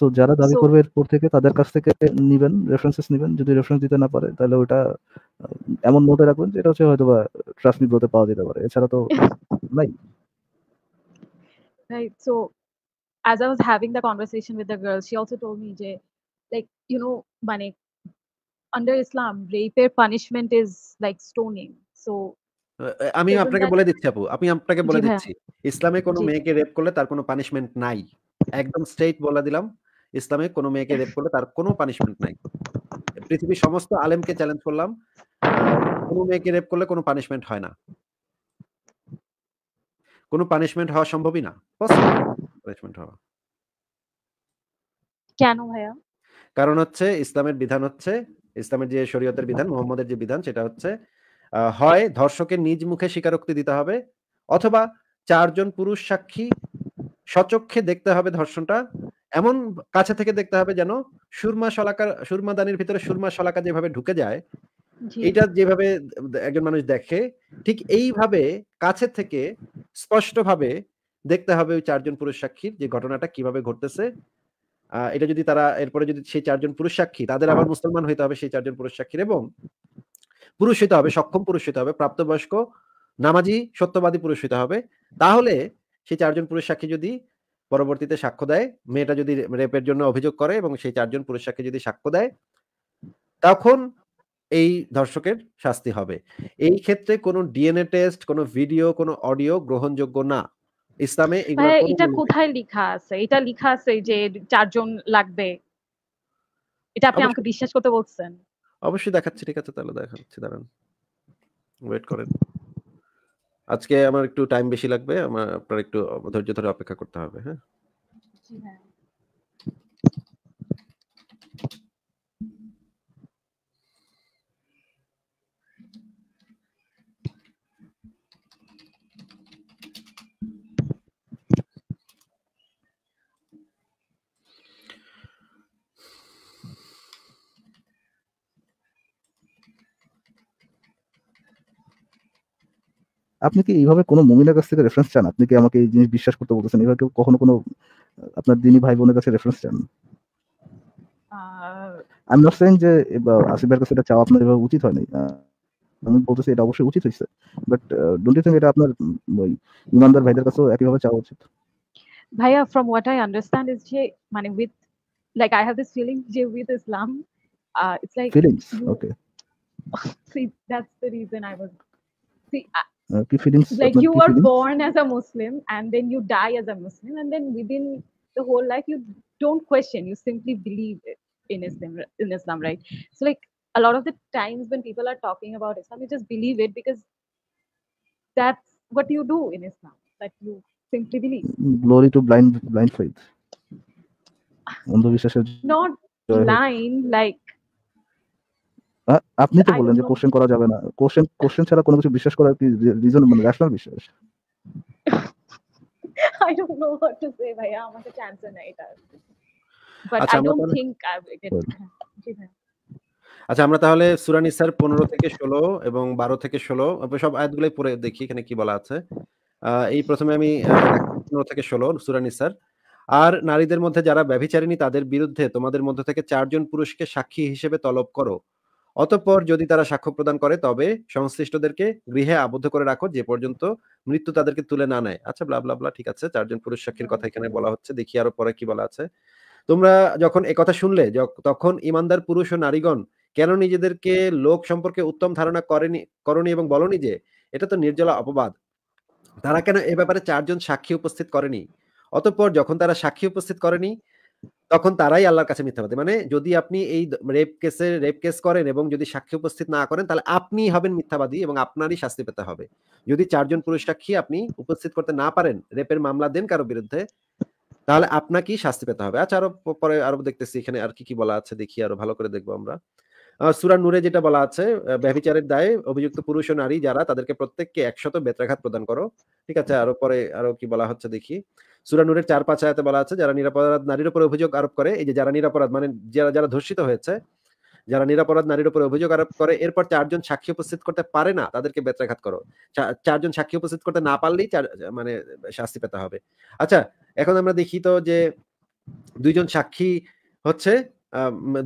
তো যারা দাবি করবে এরপর থেকে তাদের কাছ থেকে নিবেন রেফারেন্সেস নিবেন যদি রেফারেন্স দিতে না পারে তাহলে ওটা এমন নোটে রাখবেন যেটা হচ্ছে হয়তো বা ট্রাস্ট মি ব্রোতে পাওয়া যেতে পারে এছাড়া তো <laughs> নাই right so as i was having the conversation with the girl she also told me jay like you know মানে under Islam, rape punishment is like stoning. So uh, uh, আমি আপনাকে বলে দিচ্ছি আপু আমি আপনাকে বলে দিচ্ছি ইসলামে কোনো মেয়েকে রেপ করলে তার কোনো পানিশমেন্ট নাই একদম স্ট্রেট বলে দিলাম ইসলামে কোনো মেয়েকে রেপ করলে তার কোনো পানিশমেন্ট নাই পৃথিবীর সমস্ত আলেমকে চ্যালেঞ্জ করলাম কোনো মেয়েকে রেপ করলে কোনো পানিশমেন্ট হয় না কোনো পানিশমেন্ট হওয়া সম্ভবই না পানিশমেন্ট হওয়া কেন ভাইয়া কারণ হচ্ছে ইসলামের বিধান হচ্ছে ইসলামের যে শরীয়তের বিধান মোহাম্মদের যে বিধান সেটা হচ্ছে হয় ধর্ষকে নিজ মুখে স্বীকারোক্তি দিতে হবে অথবা চারজন পুরুষ সাক্ষী সচক্ষে দেখতে হবে ধর্ষণটা এমন কাছে থেকে দেখতে হবে যেন সুরমা শলাকা সুরমা দানির ভিতরে সুরমা সলাকা যেভাবে ঢুকে যায় এটা যেভাবে একজন মানুষ দেখে ঠিক এইভাবে কাছে থেকে স্পষ্টভাবে দেখতে হবে ওই চারজন পুরুষ সাক্ষীর যে ঘটনাটা কিভাবে ঘটতেছে এটা যদি তারা এরপরে যদি সেই চারজন পুরুষ সাক্ষী তাদের আবার মুসলমান হইতে হবে সেই চারজন পুরুষ সাক্ষীর এবং পুরুষ হইতে হবে সক্ষম পুরুষ হইতে হবে প্রাপ্তবয়স্ক নামাজি সত্যবাদী পুরুষ হইতে হবে তাহলে সেই চারজন পুরুষ সাক্ষী যদি পরবর্তীতে সাক্ষ্য দেয় মেয়েটা যদি রেপের জন্য অভিযোগ করে এবং সেই চারজন পুরুষ সাক্ষী যদি সাক্ষ্য দেয় তখন এই ধর্ষকের শাস্তি হবে এই ক্ষেত্রে কোনো ডিএনএ টেস্ট কোনো ভিডিও কোনো অডিও গ্রহণযোগ্য না ইসলামে এটা কোথায় লেখা আছে এটা লেখা আছে যে চারজন লাগবে এটা আপনি আমাকে বিশ্বাস করতে বলছেন অবশ্যই দেখাচ্ছি ঠিক আছে তাহলে দেখাচ্ছি দাঁড়ান ওয়েট করেন আজকে আমার একটু টাইম বেশি লাগবে আমার আপনার একটু ধৈর্য ধরে অপেক্ষা করতে হবে হ্যাঁ হ্যাঁ আপনি কি এইভাবে কোনো মমিনের কাছ থেকে রেফারেন্স চান আপনি কি আমাকে এই জিনিস বিশ্বাস করতে বলতেছেন এভাবে কেউ কখনো কোনো আপনার দিনী ভাই বোনের কাছে রেফারেন্স চান আমি নট সেইং যে আসিফের কাছে এটা চাওয়া আপনার এভাবে উচিত হয়নি আমি বলতেছি এটা অবশ্যই উচিত হয়েছে বাট ডোন্ট ইউ থিঙ্ক এটা আপনার ওই ইমানদার ভাইদের কাছেও একইভাবে চাওয়া উচিত ভাইয়া from what I understand is যে মানে with like I have this feeling যে with Islam it's like feelings okay see that's the reason I was see की like you were born as a muslim and then you die as a muslim and then within the whole life you don't question you simply believe in islam in islam right so like a lot of the times when people are talking about islam you just believe it because that's what you do in islam that you simply believe glory to blind blind faith not blind like আপনি তো বললেন যে question করা যাবে না question question ছাড়া কোনো কিছু বিশ্বাস করার কি রিজন মানে রেশনাল বিশ্বাস I don't know what to say ভাই আমার তো অ্যানসার নাই এটা but I don't think I will ভাই আচ্ছা আমরা তাহলে সুরা নিসার 15 থেকে 16 এবং 12 থেকে 16 সব আয়াতগুলোই পড়ে দেখি এখানে কি বলা আছে এই প্রথমে আমি 15 থেকে 16 সুরা নিসার আর নারীদের মধ্যে যারা ব্যভিচারিণী তাদের বিরুদ্ধে তোমাদের মধ্যে থেকে চারজন পুরুষকে সাক্ষী হিসেবে তলব করো অতঃপর যদি তারা সাক্ষ্য প্রদান করে তবে সংশ্লিষ্টদেরকে গৃহে আবদ্ধ করে রাখো যে পর্যন্ত মৃত্যু তাদেরকে তুলে না নেয় আচ্ছা ব্লা ব্লা ব্লা ঠিক আছে চারজন পুরুষ সাক্ষীর কথা এখানে বলা হচ্ছে দেখি আরো পরে কি বলা আছে তোমরা যখন কথা শুনলে তখন ইমানদার পুরুষ ও নারীগণ কেন নিজেদেরকে লোক সম্পর্কে উত্তম ধারণা করেনি করনি এবং বলনি যে এটা তো নির্জলা অপবাদ তারা কেন এ ব্যাপারে চারজন সাক্ষী উপস্থিত করেনি অতঃপর যখন তারা সাক্ষী উপস্থিত করেনি তখন তারাই আল্লাহর কাছে মিথ্যাবাদী মানে যদি আপনি এই রেপ কেসে রেপ কেস করেন এবং যদি সাক্ষী উপস্থিত না করেন তাহলে আপনি হবেন মিথ্যাবাদী এবং আপনারই শাস্তি পেতে হবে যদি চারজন পুরুষ সাক্ষী আপনি উপস্থিত করতে না পারেন রেপের মামলা দেন কারো বিরুদ্ধে তাহলে আপনাকেই শাস্তি পেতে হবে আচ্ছা আরো পরে আরো দেখতেছি এখানে আর কি কি বলা আছে দেখি আরো ভালো করে দেখবো আমরা সুরা নূরে যেটা বলা আছে ব্যবিচারের দায়ে অভিযুক্ত পুরুষ ও নারী যারা তাদেরকে প্রত্যেককে একশত বেত্রাঘাত প্রদান করো ঠিক আছে আরো পরে আরো কি বলা হচ্ছে দেখি সুরা নূরের চার পাঁচ আয়াতে বলা আছে যারা নিরাপরাধ নারীর উপরে অভিযোগ আরোপ করে এই যে যারা নিরাপরাধ মানে যারা যারা ধর্ষিত হয়েছে যারা নিরাপরাধ নারীর উপরে অভিযোগ আরোপ করে এরপর চারজন সাক্ষী উপস্থিত করতে পারে না তাদেরকে বেত্রাঘাত করো চারজন সাক্ষী উপস্থিত করতে না পারলেই মানে শাস্তি পেতে হবে আচ্ছা এখন আমরা দেখি তো যে দুইজন সাক্ষী হচ্ছে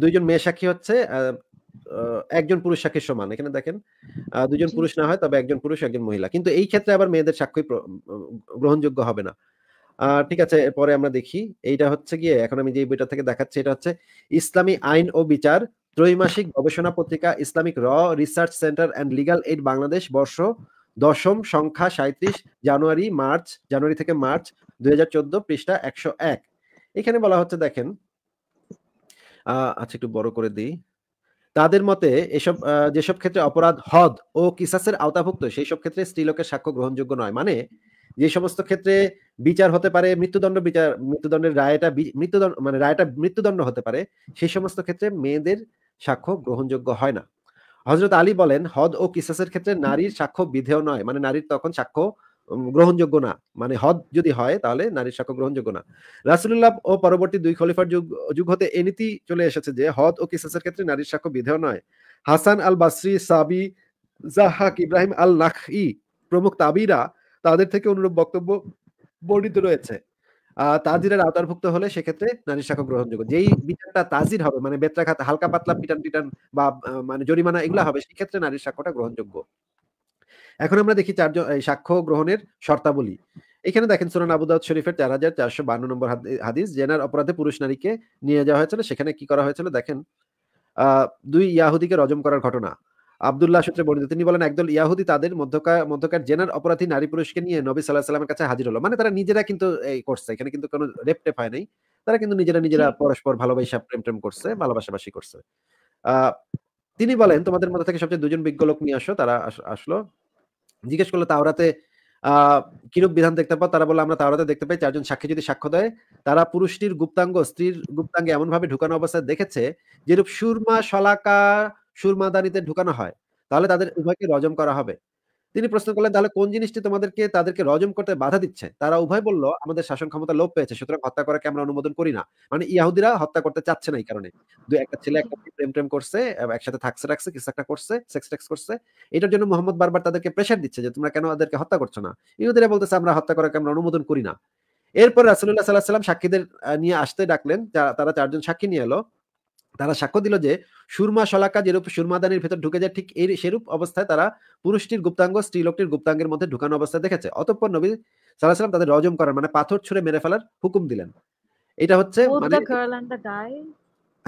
দুইজন মেয়ে সাক্ষী হচ্ছে একজন পুরুষ সাক্ষীর সমান এখানে দেখেন দুজন পুরুষ না হয় তবে একজন পুরুষ একজন মহিলা কিন্তু এই ক্ষেত্রে আবার মেয়েদের সাক্ষী গ্রহণযোগ্য হবে না ঠিক আছে পরে আমরা দেখি এইটা হচ্ছে গিয়ে এখন আমি যে বইটা থেকে দেখাচ্ছি এটা হচ্ছে ইসলামী আইন ও বিচার ত্রৈমাসিক গবেষণা পত্রিকা ইসলামিক র research centre and legal aid Bangladesh বর্ষ দশম সংখ্যা সাঁত্রিশ জানুয়ারি মার্চ জানুয়ারি থেকে মার্চ দুই পৃষ্ঠা একশো এক এখানে বলা হচ্ছে দেখেন আচ্ছা একটু বড় করে দিই তাদের মতে এসব যেসব ক্ষেত্রে অপরাধ হদ ও কিসাসের আওতাভুক্ত সেই সব ক্ষেত্রে স্ত্রীলোকের সাক্ষ্য গ্রহণযোগ্য নয় মানে যে সমস্ত ক্ষেত্রে বিচার হতে পারে মৃত্যুদণ্ড বিচার মৃত্যুদণ্ডের রায়টা মৃত্যুদণ্ড মানে রায়টা মৃত্যুদণ্ড হতে পারে সেই সমস্ত ক্ষেত্রে মেয়েদের সাক্ষ্য গ্রহণযোগ্য হয় না হজরত আলী বলেন হদ ও কিসাসের ক্ষেত্রে নারীর সাক্ষ্য বিধেয় নয় মানে নারীর তখন সাক্ষ্য গ্রহণযোগ্য না মানে হদ যদি হয় তাহলে নারীর সাক্ষ্য গ্রহণযোগ্য না রাসুল্লাহ ও পরবর্তী দুই খলিফার যুগ যুগ হতে এ নীতি চলে এসেছে যে হদ ও কিসাসের ক্ষেত্রে নারীর সাক্ষ্য বিধেয় নয় হাসান আল বাসরি সাবি জাহাক ইব্রাহিম আল ই প্রমুখ তাবিরা তাদের থেকে অনুরূপ বক্তব্য বর্ণিত রয়েছে তাজিরের আওতারভুক্ত হলে সেক্ষেত্রে নারী সাক্ষ্য গ্রহণযোগ্য যেই বিচারটা তাজির হবে মানে বেত্রাঘাত হালকা পাতলা পিটান বা মানে জরিমানা হবে সেক্ষেত্রে সাক্ষ্যটা গ্রহণযোগ্য এখন আমরা দেখি চারজন সাক্ষ্য গ্রহণের শর্তাবলী এখানে দেখেন সুরান আবুদাউদ শরীফের চার হাজার চারশো বান্ন নম্বর হাদিস জেনার অপরাধে পুরুষ নারীকে নিয়ে যাওয়া হয়েছিল সেখানে কি করা হয়েছিল দেখেন দুই ইয়াহুদিকে রজম করার ঘটনা আবদুল্লাহ সূত্রে বর্ণিত তিনি বলেন একদল ইয়াহুদি তাদের মধ্যকার মধ্যকার জেনার অপরাধী নারী পুরুষকে নিয়ে নবী সাল্লাহ সাল্লামের কাছে হাজির হলো মানে তারা নিজেরা কিন্তু এই করছে এখানে কিন্তু কোনো রেপ টেপ হয় নাই তারা কিন্তু নিজেরা নিজেরা পরস্পর ভালোবাসা প্রেম প্রেম করছে ভালোবাসাবাসি করছে তিনি বলেন তোমাদের মধ্যে থেকে সবচেয়ে দুজন বিজ্ঞ লোক নিয়ে আসো তারা আসলো জিজ্ঞেস করলো তাওরাতে কিরূপ বিধান দেখতে পাও তারা বললো আমরা তাওরাতে দেখতে পাই চারজন সাক্ষী যদি সাক্ষ্য দেয় তারা পুরুষটির গুপ্তাঙ্গ স্ত্রীর গুপ্তাঙ্গে এমন ভাবে ঢুকানো অবস্থায় দেখেছে যেরূপ সুরমা শলাকা সুরমাদানিতে ঢুকানো হয় তাহলে তাদের উভয়কে রজম করা হবে তিনি প্রশ্ন করলেন তাহলে কোন জিনিসটি তোমাদেরকে তাদেরকে রজম করতে বাধা দিচ্ছে তারা উভয় বলল আমাদের শাসন ক্ষমতা লোপ পেয়েছে সুতরাং হত্যা করাকে আমরা অনুমোদন করি না মানে ইয়াহুদিরা হত্যা করতে চাচ্ছে না এই কারণে দুই একটা ছেলে একটা প্রেম প্রেম করছে একসাথে থাকছে রাখছে কিছু একটা করছে সেক্স টেক্স করছে এটার জন্য মোহাম্মদ বারবার তাদেরকে প্রেশার দিচ্ছে যে তোমরা কেন তাদেরকে হত্যা করছো না ইহুদিরা বলতেছে আমরা হত্যা করাকে আমরা অনুমোদন করি না এরপর রাসুল্লাহ সাল্লাহ সাল্লাম সাক্ষীদের নিয়ে আসতে ডাকলেন তারা চারজন সাক্ষী নিয়ে এলো তারা সাক্ষ্য দিল যে সুরমা শলাকা যেরূপ সুরমাদানির ভেতর ঢুকে যায় ঠিক এই সেরূপ অবস্থায় তারা পুরুষটির গুপ্তাঙ্গ স্ত্রীলোকটির গুপ্তাঙ্গের মধ্যে ঢুকানো অবস্থায় দেখেছে অতঃপর নবী সালাম তাদের রজম করার মানে পাথর ছুড়ে মেরে ফেলার হুকুম দিলেন এটা হচ্ছে মানে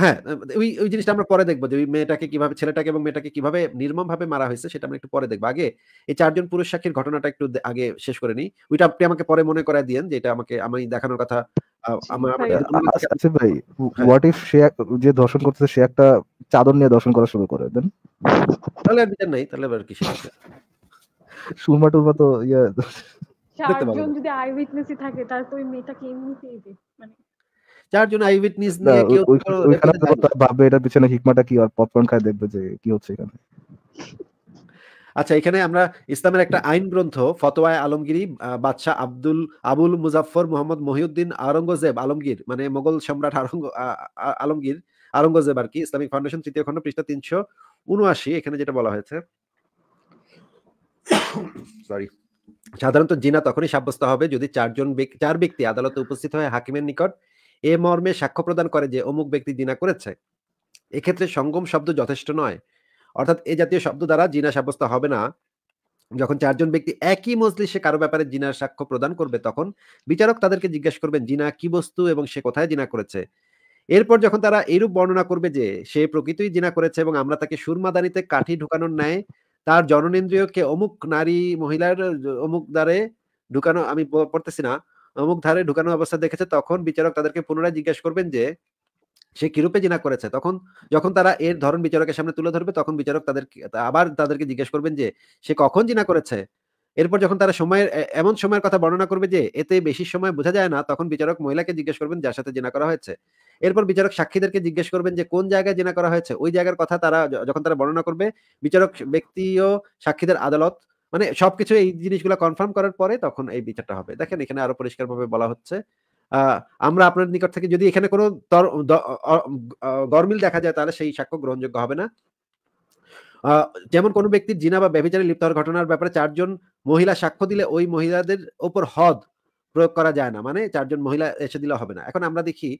হ্যাঁ ওই ওই জিনিসটা আমরা পরে দেখবো যে ওই মেয়েটাকে কিভাবে ছেলেটাকে এবং মেয়েটাকে কিভাবে নির্মম ভাবে মারা হয়েছে সেটা আমরা একটু পরে দেখবো আগে এই চারজন পুরুষ সাক্ষীর ঘটনাটা একটু আগে শেষ করে নিই ওইটা আপনি আমাকে পরে মনে করায় দিয়েন যেটা আমাকে আমি দেখানোর কথা ভাই আচ্ছা, আচ্ছা, আচ্ছা, হোয়াট ইফ সে যে দর্শন করতেছে সে একটা চাদর নিয়ে দর্শন করা শুরু করে দেন তাহলে আর বিচার নাই তাহলে আর কি সুরমা টুরমা তো ইয়া চারজন যদি আই উইটনেসই থাকে তার তো ওই মেয়েটাকে এমনিতেই মানে যার জন্য আই উইটনেস নিয়ে ভাববে এটা পিছনে হিকমাটা কি আর পপকর্ন খায় দেখবে যে কি হচ্ছে এখানে আচ্ছা এখানে আমরা ইসলামের একটা আইন গ্রন্থ ফতোয়ায় আলমগিরি বাদশাহ আব্দুল আবুল মুজাফর মোহাম্মদ মহিউদ্দিন আরঙ্গজেব আলমগীর মানে মোগল সম্রাট আরঙ্গ আলমগীর আরঙ্গজেব আর কি ইসলামিক ফাউন্ডেশন তৃতীয় খণ্ড পৃষ্ঠা তিনশো উনআশি এখানে যেটা বলা হয়েছে সরি সাধারণত জিনা তখনই সাব্যস্ত হবে যদি চারজন চার ব্যক্তি আদালতে উপস্থিত হয় হাকিমের নিকট এ মর্মে সাক্ষ্য প্রদান করে যে অমুক ব্যক্তি জিনা করেছে এক্ষেত্রে সঙ্গম শব্দ যথেষ্ট নয় অর্থাৎ এ জাতীয় শব্দ দ্বারা জিনা সাব্যস্ত হবে না যখন চারজন ব্যক্তি একই মজলিসে কারো ব্যাপারে জিনার সাক্ষ্য প্রদান করবে তখন বিচারক তাদেরকে জিজ্ঞাসা করবেন জিনা কি বস্তু এবং সে কোথায় জিনা করেছে এরপর যখন তারা এরূপ বর্ণনা করবে যে সে প্রকৃতই জিনা করেছে এবং আমরা তাকে সুরমাদানিতে কাঠি ঢুকানোর ন্যায় তার জননেন্দ্রিয়কে অমুক নারী মহিলার অমুক দ্বারে ঢুকানো আমি পড়তেছি না অমুক ধারে ঢুকানো অবস্থা দেখেছে তখন বিচারক তাদেরকে পুনরায় জিজ্ঞাসা করবেন যে সে কিরূপে জিনা করেছে তখন যখন তারা এর ধরন বিচারকের সামনে তুলে ধরবে তখন বিচারক তাদেরকে আবার তাদেরকে জিজ্ঞেস করবেন যে সে কখন জিনা করেছে এরপর যখন তারা সময়ের এমন সময়ের কথা বর্ণনা করবে যে এতে বেশি সময় বোঝা যায় না তখন বিচারক মহিলাকে জিজ্ঞেস করবেন যার সাথে জেনা করা হয়েছে এরপর বিচারক সাক্ষীদেরকে জিজ্ঞেস করবেন যে কোন জায়গায় জেনা করা হয়েছে ওই জায়গার কথা তারা যখন তারা বর্ণনা করবে বিচারক ব্যক্তি ও সাক্ষীদের আদালত মানে সবকিছু এই জিনিসগুলো কনফার্ম করার পরে তখন এই বিচারটা হবে দেখেন এখানে আরো পরিষ্কার ভাবে বলা হচ্ছে আমরা আপনার নিকট থেকে যদি এখানে কোনো গরমিল দেখা যায় তাহলে সেই সাক্ষ্য গ্রহণযোগ্য হবে না যেমন কোনো ব্যক্তির জিনা বা ব্যবচারে লিপ্ত হওয়ার ঘটনার ব্যাপারে চারজন মহিলা সাক্ষ্য দিলে ওই মহিলাদের ওপর হদ প্রয়োগ করা যায় না মানে চারজন মহিলা এসে দিলে হবে না এখন আমরা দেখি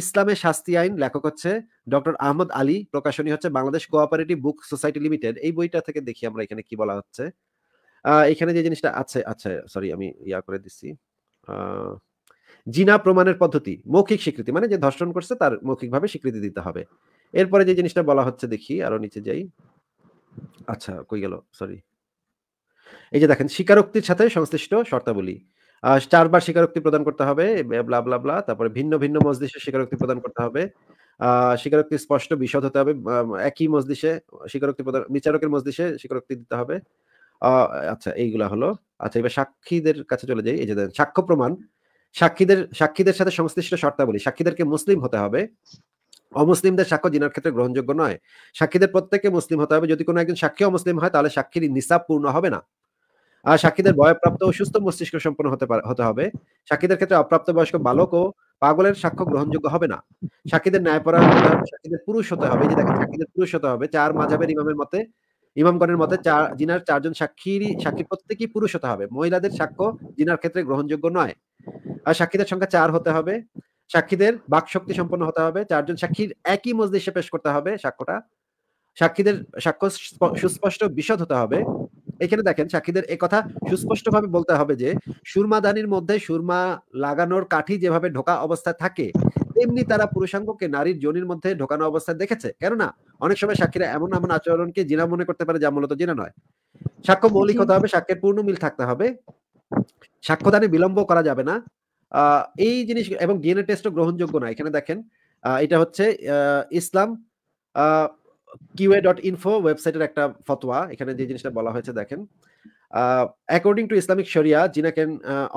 ইসলামের শাস্তি আইন লেখক হচ্ছে ডক্টর আহমদ আলী প্রকাশনী হচ্ছে Bangladesh cooperative book society limited এই বইটা থেকে দেখি আমরা এখানে কি বলা হচ্ছে এখানে যে জিনিসটা আছে আচ্ছা সরি আমি ইয়া করে দিচ্ছি জিনা প্রমাণের পদ্ধতি মৌখিক স্বীকৃতি মানে যে ধর্ষণ করছে তার মৌখিকভাবে স্বীকৃতি দিতে হবে এরপরে যে জিনিসটা বলা হচ্ছে দেখি আরো নিচে যাই আচ্ছা কই গেল সরি এই যে দেখেন স্বীকারোক্তির সাথে সংশ্লিষ্ট শর্তাবলী চারবার স্বীকারোক্তি প্রদান করতে হবে ব্লা তারপরে ভিন্ন ভিন্ন মজলিসে স্বীকারোক্তি প্রদান করতে হবে স্বীকারোক্তি স্পষ্ট বিশদ হতে হবে একই মজলিসে স্বীকারোক্তি প্রদান বিচারকের মজলিসে স্বীকারোক্তি দিতে হবে আচ্ছা এইগুলা হলো আচ্ছা এবার সাক্ষীদের কাছে চলে যাই এই যে সাক্ষ্য প্রমাণ সাক্ষীদের সাক্ষীদের সাথে সংশ্লিষ্ট শর্তাবলী সাক্ষীদেরকে মুসলিম হতে হবে অমুসলিমদের সাক্ষ্য জিনার ক্ষেত্রে গ্রহণযোগ্য নয় সাক্ষীদের প্রত্যেকে মুসলিম হতে হবে যদি কোনো একজন সাক্ষী অমুসলিম হয় তাহলে সাক্ষীর নিসাব পূর্ণ হবে না আর সাক্ষীদের বয়প্রাপ্ত ও সুস্থ মস্তিষ্ক সম্পন্ন হতে হতে হবে সাক্ষীদের ক্ষেত্রে অপ্রাপ্ত বয়স্ক বালক ও পাগলের সাক্ষ্য গ্রহণযোগ্য হবে না সাক্ষীদের ন্যায়পরায়ণ সাক্ষীদের পুরুষ হতে হবে যে দেখেন সাক্ষীদের পুরুষ হতে হবে চার মাঝাবের ইমামের মতে ইমামগণের মতে চার জিনার চারজন সাক্ষীর সাক্ষী প্রত্যেকই পুরুষ হতে হবে মহিলাদের সাক্ষ্য জিনার ক্ষেত্রে গ্রহণযোগ্য নয় আর সাক্ষীদের সংখ্যা চার হতে হবে সাক্ষীদের বাক শক্তি সম্পন্ন হতে হবে চারজন সাক্ষীর একই মজলিসে পেশ করতে হবে সাক্ষ্যটা সাক্ষীদের সাক্ষ্য সুস্পষ্ট বিশদ হতে হবে এখানে দেখেন সাক্ষীদের এ কথা সুস্পষ্ট ভাবে বলতে হবে যে সুরমাদানির মধ্যে সুরমা লাগানোর কাঠি যেভাবে ঢোকা অবস্থায় থাকে তেমনি তারা পুরুষাঙ্গকে নারীর জনির মধ্যে ঢোকানো অবস্থায় দেখেছে কেননা অনেক সময় সাক্ষীরা এমন এমন আচরণকে জিনা মনে করতে পারে যা মূলত জিনা নয় সাক্ষ্য মৌলিক হতে হবে সাক্ষ্যের পূর্ণ মিল থাকতে হবে সাক্ষ্যদানে বিলম্ব করা যাবে না এই জিনিস এবং ডিএনএ টেস্টও গ্রহণযোগ্য না এখানে দেখেন এটা হচ্ছে ইসলাম কিউএ ডট ইনফো ওয়েবসাইটের একটা ফতোয়া এখানে যে জিনিসটা বলা হয়েছে দেখেন অ্যাকর্ডিং টু ইসলামিক শরিয়া জিনা can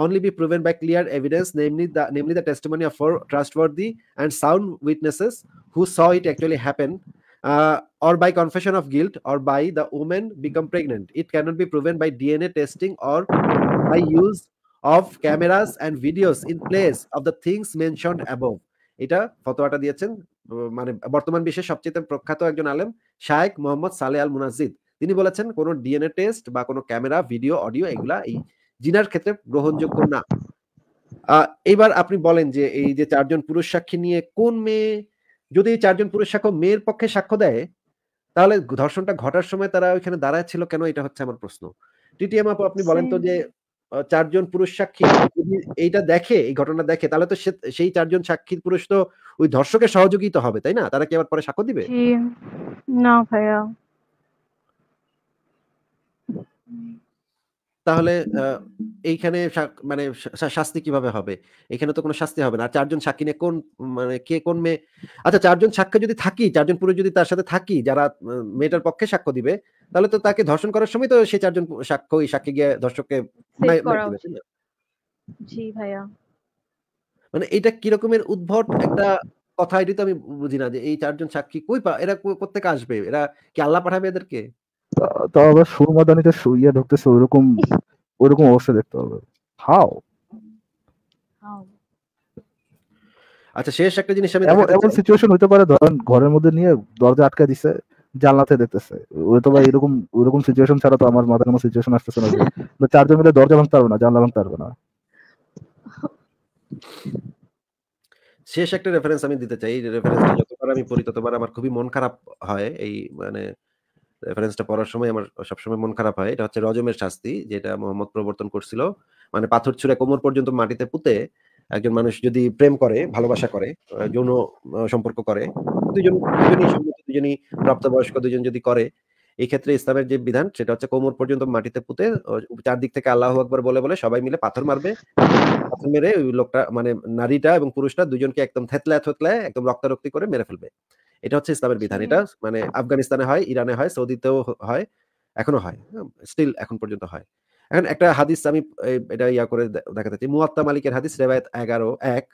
only be proven by clear evidence namely the namely the testimony of four trustworthy and sound witnesses who saw it actually happen uh, or by confession of guilt or by the woman become pregnant. It cannot be proven by DNA testing or by use of cameras and videos in place of the things mentioned above. এটা ফতোয়াটা দিয়েছেন মানে বর্তমান বিশ্বের সবচেয়ে প্রখ্যাত একজন আলেম শায়েক মোহাম্মদ সালে আল মুনাজিদ তিনি বলেছেন কোনো ডিএনএ টেস্ট বা কোনো ক্যামেরা ভিডিও অডিও এগুলা এই জিনার ক্ষেত্রে গ্রহণযোগ্য না এইবার আপনি বলেন যে এই যে চারজন পুরুষ সাক্ষী নিয়ে কোন মেয়ে যদি এই চারজন পুরুষ সাক্ষ্য মেয়ের পক্ষে সাক্ষ্য দেয় তাহলে ধর্ষণটা ঘটার সময় তারা ওইখানে দাঁড়ায় ছিল কেন এটা হচ্ছে আমার প্রশ্ন টিটিএম আপু আপনি বলেন তো যে চারজন পুরুষ সাক্ষী যদি এইটা দেখে এই ঘটনা দেখে তাহলে তো সেই চারজন সাক্ষী পুরুষ তো ওই ধর্ষকের সহযোগী তো হবে তাই না তারা কি আবার পরে সাক্ষ্য দিবে না ভাইয়া তাহলে এইখানে মানে শাস্তি কিভাবে হবে এখানে তো কোনো শাস্তি হবে না চারজন সাক্ষী নিয়ে কোন মানে কে কোন মেয়ে আচ্ছা চারজন সাক্ষী যদি থাকি চারজন পুরুষ যদি তার সাথে থাকি যারা মেয়েটার পক্ষে সাক্ষ্য দিবে তাহলে তো তাকে ধর্ষণ করার সময় তো সেই চারজন সাক্ষ্য ওই সাক্ষী গিয়ে ধর্ষককে মানে এটা কিরকমের উদ্ভট একটা কথা এটি তো আমি বুঝি না যে এই চারজন সাক্ষী কই পা এরা কোথেকে আসবে এরা কি আল্লাহ পাঠাবে এদেরকে তাও আবার সুরমাদানিতে ইয়ে ঢুকতেছে ওরকম ওরকম অবস্থা দেখতে হবে হাও আচ্ছা শেষ একটা জিনিস আমি এমন সিচুয়েশন হতে পারে ধরেন ঘরের মধ্যে নিয়ে দরজা আটকে দিছে জানলাতে দেখতেছে ওই তো ভাই এরকম ওরকম সিচুয়েশন ছাড়া তো আমার মাথার কোনো সিচুয়েশন আসতেছে না চারজন মিলে দরজা ভাঙতে পারবে না জানলা ভাঙতে পারবে না শেষ একটা রেফারেন্স আমি দিতে চাই রেফারেন্স যতবার আমি পড়ি ততবার আমার খুবই মন খারাপ হয় এই মানে রেফারেন্সটা পড়ার সময় আমার সবসময় মন খারাপ হয় এটা হচ্ছে রজমের শাস্তি যেটা মোহাম্মদ প্রবর্তন করছিল মানে পাথর ছুঁড়ে কোমর পর্যন্ত মাটিতে পুঁতে একজন মানুষ যদি প্রেম করে ভালোবাসা করে যৌন সম্পর্ক করে দুজন দুজনই দুজনই প্রাপ্তবয়স্ক দুজন যদি করে এই ক্ষেত্রে ইসলামের যে বিধান সেটা হচ্ছে কোমর পর্যন্ত মাটিতে পুঁতে চারদিক থেকে আল্লাহ আকবর বলে বলে সবাই মিলে পাথর মারবে পাথর মেরে ওই লোকটা মানে নারীটা এবং পুরুষটা দুজনকে একদম থেতলায় থেতলায় একদম রক্তারক্তি করে মেরে ফেলবে এটা হচ্ছে ইসলামের বিধান আচ্ছা। এটা মানে আফগানিস্তানে হয় ইরানে হয় সৌদিতেও হয় এখনো হয় স্টিল হ্যাঁ, এখন পর্যন্ত হয় এখন একটা হাদিস আমি এটা ইয়া করে দেখাতে চাই মুয়াত্তা মালিকের হাদিস রেবায়ত এগারো এক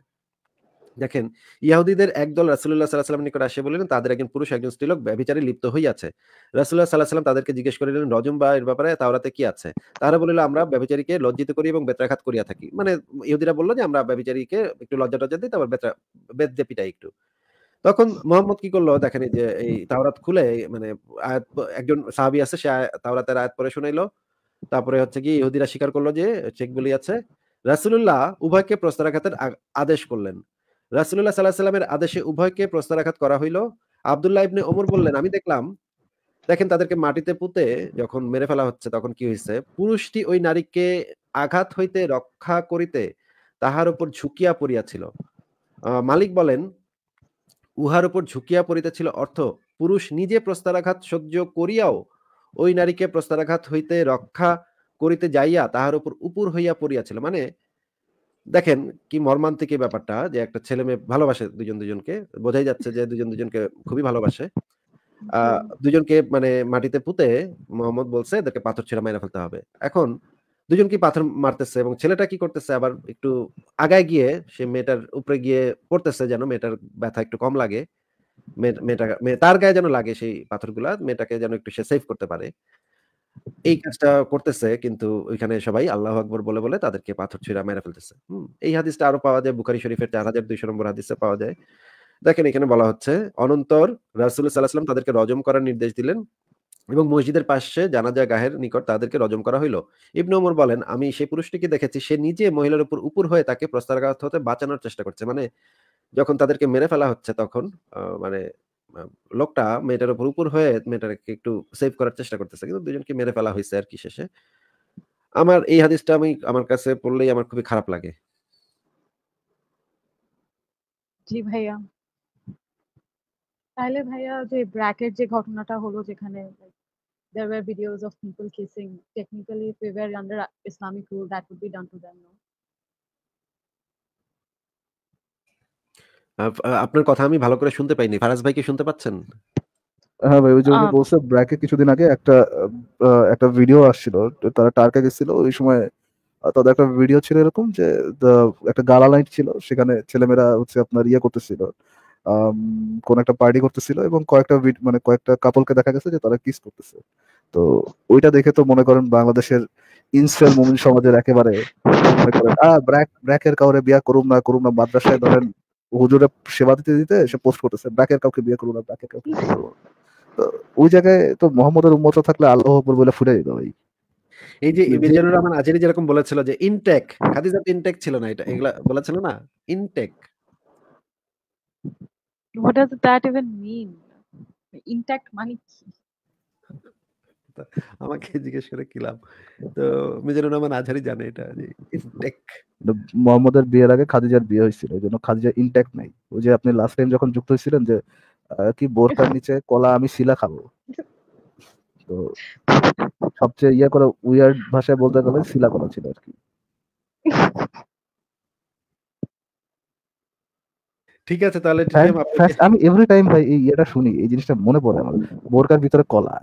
দেখেন ইয়াহুদীদের একদল রাসুল্লাহ সাল্লাহ সাল্লাম নিকট আসে বললেন তাদের একজন পুরুষ একজন স্ত্রীলোক ব্যবচারে লিপ্ত হইয়াছে রাসুল্লাহ সাল্লাহ সাল্লাম তাদেরকে জিজ্ঞেস করিলেন রজম বা এর ব্যাপারে তাওরাতে কি আছে তারা বলিল আমরা ব্যবচারীকে লজ্জিত করি এবং বেত্রাঘাত করিয়া থাকি মানে ইহুদিরা বললো যে আমরা ব্যবচারীকে একটু লজ্জা টজ্জা দিই তারপর বেত্রা বেদ দেপিটা পিটাই একটু তখন মোহাম্মদ কি করলো দেখেন যে এই তাওরাত খুলে মানে আয়াত একজন সাহাবি আছে সে তাওরাতের আয়াত পরে শুনাইলো তারপরে হচ্ছে কি ইহুদিরা স্বীকার করলো যে চেক বলি আছে রাসুল্লাহ উভয়কে প্রস্তারাঘাতের আদেশ করলেন রাসুল্লাহ সাল্লাহ সাল্লামের আদেশে উভয়কে প্রস্তারাঘাত করা হইল আবদুল্লাহ ইবনে ওমর বললেন আমি দেখলাম দেখেন তাদেরকে মাটিতে পুঁতে যখন মেরে ফেলা হচ্ছে তখন কি হয়েছে পুরুষটি ওই নারীকে আঘাত হইতে রক্ষা করিতে তাহার উপর ঝুঁকিয়া পড়িয়াছিল মালিক বলেন উহার উপর ঝুঁকিয়া পড়িতেছিল অর্থ পুরুষ নিজে প্রস্তারাঘাত সহ্য করিয়াও ওই নারীকে প্রস্তারাঘাত হইতে রক্ষা করিতে যাইয়া তাহার উপর উপর হইয়া পড়িয়াছিল মানে দেখেন কি মর্মান্তিক ব্যাপারটা যে একটা ছেলে মেয়ে ভালোবাসে দুজন দুজনকে বোঝাই যাচ্ছে যে দুজন দুজনকে খুবই ভালোবাসে দুজনকে মানে মাটিতে পুঁতে মোহাম্মদ বলছে এদেরকে পাথর ছেড়া মাইনে ফেলতে হবে এখন দুজনকে পাথর মারতেছে এবং ছেলেটা কি করতেছে আবার একটু আগায় গিয়ে সে মেয়েটার উপরে গিয়ে পড়তেছে যেন মেয়েটার ব্যথা একটু কম লাগে মেয়েটা তার গায়ে যেন লাগে সেই পাথরগুলা মেয়েটাকে যেন একটু সে সেভ করতে পারে এই কাজটা করতেছে কিন্তু ওইখানে সবাই আল্লাহ আকবর বলে বলে তাদেরকে পাথর ছুঁড়া মেরে ফেলতেছে এই হাদিসটা আরো পাওয়া যায় বুখারি শরীফের চার হাজার দুইশো নম্বর হাদিসে পাওয়া যায় দেখেন এখানে বলা হচ্ছে অনন্তর রাসুল সাল্লাহ তাদেরকে রজম করার নির্দেশ দিলেন এবং মসজিদের পাশে জানাজা গাহের নিকট তাদেরকে রজম করা হইল ইবনে ওমর বলেন আমি সেই পুরুষটিকে দেখেছি সে নিজে মহিলার উপর উপর হয়ে তাকে প্রস্তারাঘাত হতে বাঁচানোর চেষ্টা করছে মানে যখন তাদেরকে মেরে ফেলা হচ্ছে তখন মানে লোকটা মেয়েটার উপর উপর হয়ে মেয়েটাকে একটু সেভ করার চেষ্টা করতেছে কিন্তু দুজনকে মেরে ফেলা হয়েছে আর কি শেষে আমার এই হাদিসটা আমি আমার কাছে পড়লেই আমার খুবই খারাপ লাগে জি ভাইয়া তাহলে ভাইয়া যে ব্র্যাকেট যে ঘটনাটা হলো যেখানে there were videos of people kissing. Technically, if we were under Islamic rule, that would be done to them. No? আপনার কথা আমি ভালো করে শুনতে পাইনি ফারাজ ভাই শুনতে পাচ্ছেন হ্যাঁ ভাই ওই যে বলছে ব্র্যাকে কিছুদিন আগে একটা একটা ভিডিও আসছিল তারা টার্কে গেছিল ওই সময় তাদের একটা ভিডিও ছিল এরকম যে একটা গালা লাইট ছিল সেখানে ছেলেমেয়েরা হচ্ছে আপনার ইয়ে করতেছিল কোন একটা পার্টি করতেছিল এবং কয়েকটা মানে কয়েকটা কাপলকে দেখা গেছে যে তারা কিস করতেছে তো ওইটা দেখে তো মনে করেন বাংলাদেশের ইনস্টাল মুমিন সমাজের একেবারে মনে করেন আ ব্র্যাক ব্র্যাকের কাউরে বিয়া করুম না করুম না মাদ্রাসায় ধরেন হুজুরে সেবা দিতে দিতে সে পোস্ট করতেছে ব্র্যাকের কাউকে বিয়ে করুন না ব্র্যাকের কাউকে বিয়ে তো ওই জায়গায় তো মোহাম্মদের উম্মত থাকলে আল্লাহ আকবর বলে ফুটে যেত ভাই এই যে মিজানুর রহমান আজেরি যেরকম বলেছিল যে ইনটেক হাদিজাত ইনটেক ছিল না এটা এগুলা বলেছিল না intake What does that even mean? Intact মানে কি? <laughs> আমাকে জিজ্ঞেস করে কি লাভ তো মিজানুর রহমান আজহারি জানে এটা যে ইনটেক মোহাম্মদের বিয়ের আগে খাদিজার বিয়ে হয়েছিল ওই জন্য খাদিজা ইনটেক্ট নাই ওই যে আপনি লাস্ট টাইম যখন যুক্ত হয়েছিলেন যে কি বোরকার <laughs> নিচে কলা আমি শিলা খাবো তো সবচেয়ে ইয়ে করে উইয়ার্ড ভাষায় বলতে গেলে শিলা কলা ছিল আর কি <laughs> ঠিক আছে তাহলে আমি এভরি টাইম ভাই এই এটা শুনি এই জিনিসটা মনে পড়ে আমার বোরকার ভিতরে কলা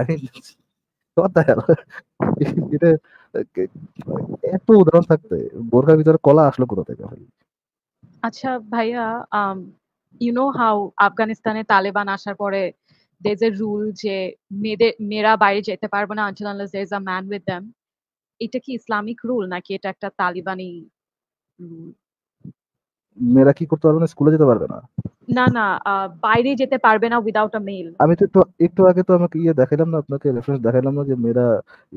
এত উদাহরণ থাকতে বোরকার ভিতরে কলা আসলো কোথা থেকে ভাই আচ্ছা ভাইয়া ইউ নো হাউ আফগানিস্তানে তালেবান আসার পরে দেজ এ রুল যে মেয়েদের মেয়েরা বাইরে যেতে পারবে না until unless there a man with them এটা কি ইসলামিক রুল নাকি এটা একটা তালিবানি রুল মেয়েরা কি করতে পারবে না স্কুলে যেতে পারবে না না না বাইরে যেতে পারবে না উইদাউট আ মেল আমি তো একটু একটু আগে তো আমাকে ইয়ে দেখাইলাম না আপনাকে রেফারেন্স দেখাইলাম না যে মেয়েরা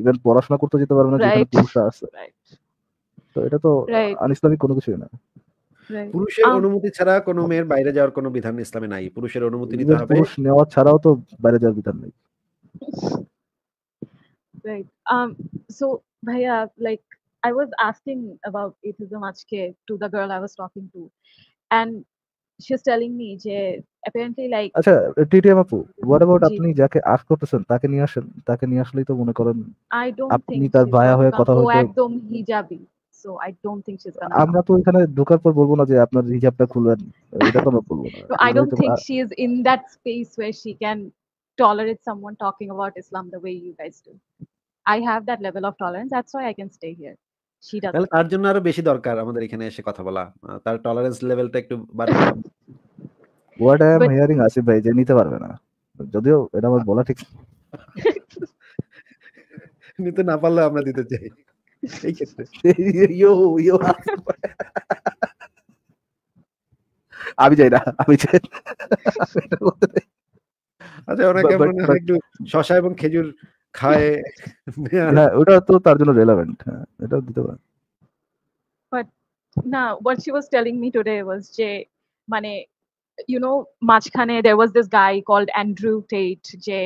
ইভেন পড়াশোনা করতে যেতে পারবে না যেটা পুরুষ আছে তো এটা তো আনইসলামিক কোনো কিছুই না পুরুষের অনুমতি ছাড়া কোনো মেয়ের বাইরে যাওয়ার কোনো বিধান ইসলামে নাই পুরুষের অনুমতি নিতে হবে পুরুষ নেওয়া ছাড়াও তো বাইরে যাওয়ার বিধান নাই রাইট um so ভাইয়া লাইক I was asking about atheism Achke to the girl I was talking to, and she's telling me "Je apparently like আচ্ছা টিটিএম what about আপনি যাকে আশ করতেছেন তাকে নিয়ে আসেন তাকে নিয়ে আসলেই তো মনে করেন I don't so I don't think she's gonna আমরা তো এখানে ঢোকার পর বলবো না যে I don't think she is in that space where she can tolerate someone talking about Islam the way you guys do I have that level of tolerance that's why I can stay here তাহলে তার জন্য আরো বেশি দরকার আমাদের এখানে এসে কথা বলা তার টলারেন্স লেভেলটা একটু বাড়ানো what I am hearing Asif ভাই যে নিতে পারবে না যদিও এটা আমার বলা ঠিক <laughs> নিতে না পারলে আমরা দিতে চাই এই ক্ষেত্রে <laughs> ইয়ো ইয়ো আমি যাই না আমি <laughs> আচ্ছা অনেকে একটু শশা এবং খেজুর খায় হ্যাঁ, হ্যাঁ, ওটা তো তার জন্য রেলেভেন্ট হ্যাঁ দিতে বাট না what she was telling me today was যে মানে ইউ নো মাঝখানে was this guy called Andrew Tate যে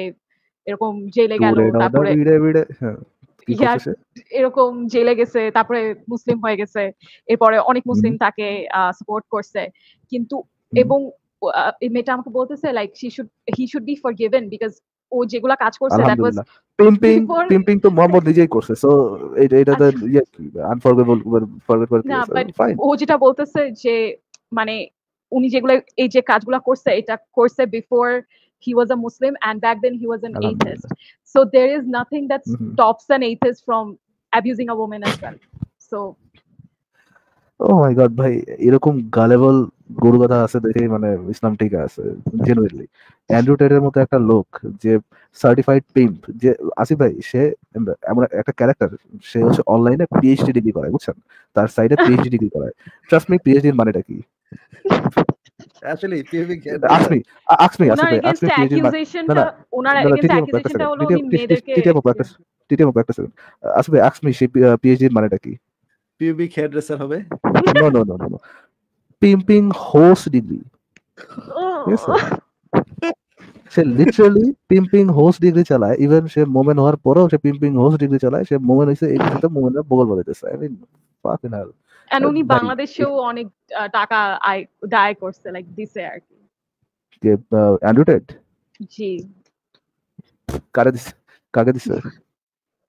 এরকম জেলে গেল তারপরে হ্যাঁ, এরকম জেলে গেছে তারপরে মুসলিম হয়ে গেছে এরপরে অনেক মুসলিম তাকে সাপোর্ট করছে কিন্তু এবং মেয়েটা আমাকে বলতেছে like he should be forgiven because ও যেগুলা কাজ করছে দ্যাট ওয়াজ পিম্পিং পিম্পিং তো মোহাম্মদ নিজেই করছে সো এটা এটা তো আনফরগেটেবল আচ্ছা। ইয়ে, ফরগেট ও যেটা বলতেছে যে মানে উনি যেগুলো এই যে কাজগুলা করছে এটা করছে before he was a muslim and back then he was an atheist so there is nothing that stops an atheist from abusing a woman as well so ও মাই গড ভাই এরকম গালেবল গরু কথা আছে দেখে মানে ইসলাম ঠিক আছে জেনুইনলি অ্যান্ড্রু টেটের মতো একটা লোক যে সার্টিফাইড পিম্প যে আসিফ ভাই সে এমন একটা ক্যারেক্টার সে হচ্ছে অনলাইনে পিএইচডি ডিগ্রি করায় বুঝছেন তার সাইডে পিএইচডি ডিগ্রি করায় ট্রাস্ট মি পিএইচডি এর মানেটা কি আসলে তুমি ask me আসিফ ভাই আসলে ask মানে- না ওনার এগেইনস্ট হলো মেয়েদেরকে টিটিএম আসবে ask সে পিএইচডি এর মানেটা কি পিউবিক হেয়ার হবে no no no no pimping host degree oh. yes, সে লিটারালি পিম্পিং হোস্ট ডিগ্রি চালায় ইভেন সে মোমেন হওয়ার পরেও সে পিম্পিং হোস্ট ডিগ্রি চালায় সে মোমেন হইছে এই সাথে মোমেনের বগল বাজাইতেছে I mean fucking hell and উনি বাংলাদেশেও অনেক টাকা আয় দায় করছে লাইক দিছে আর কি কে অ্যান্ড্রু জি কারে দিছে কাকে দিছে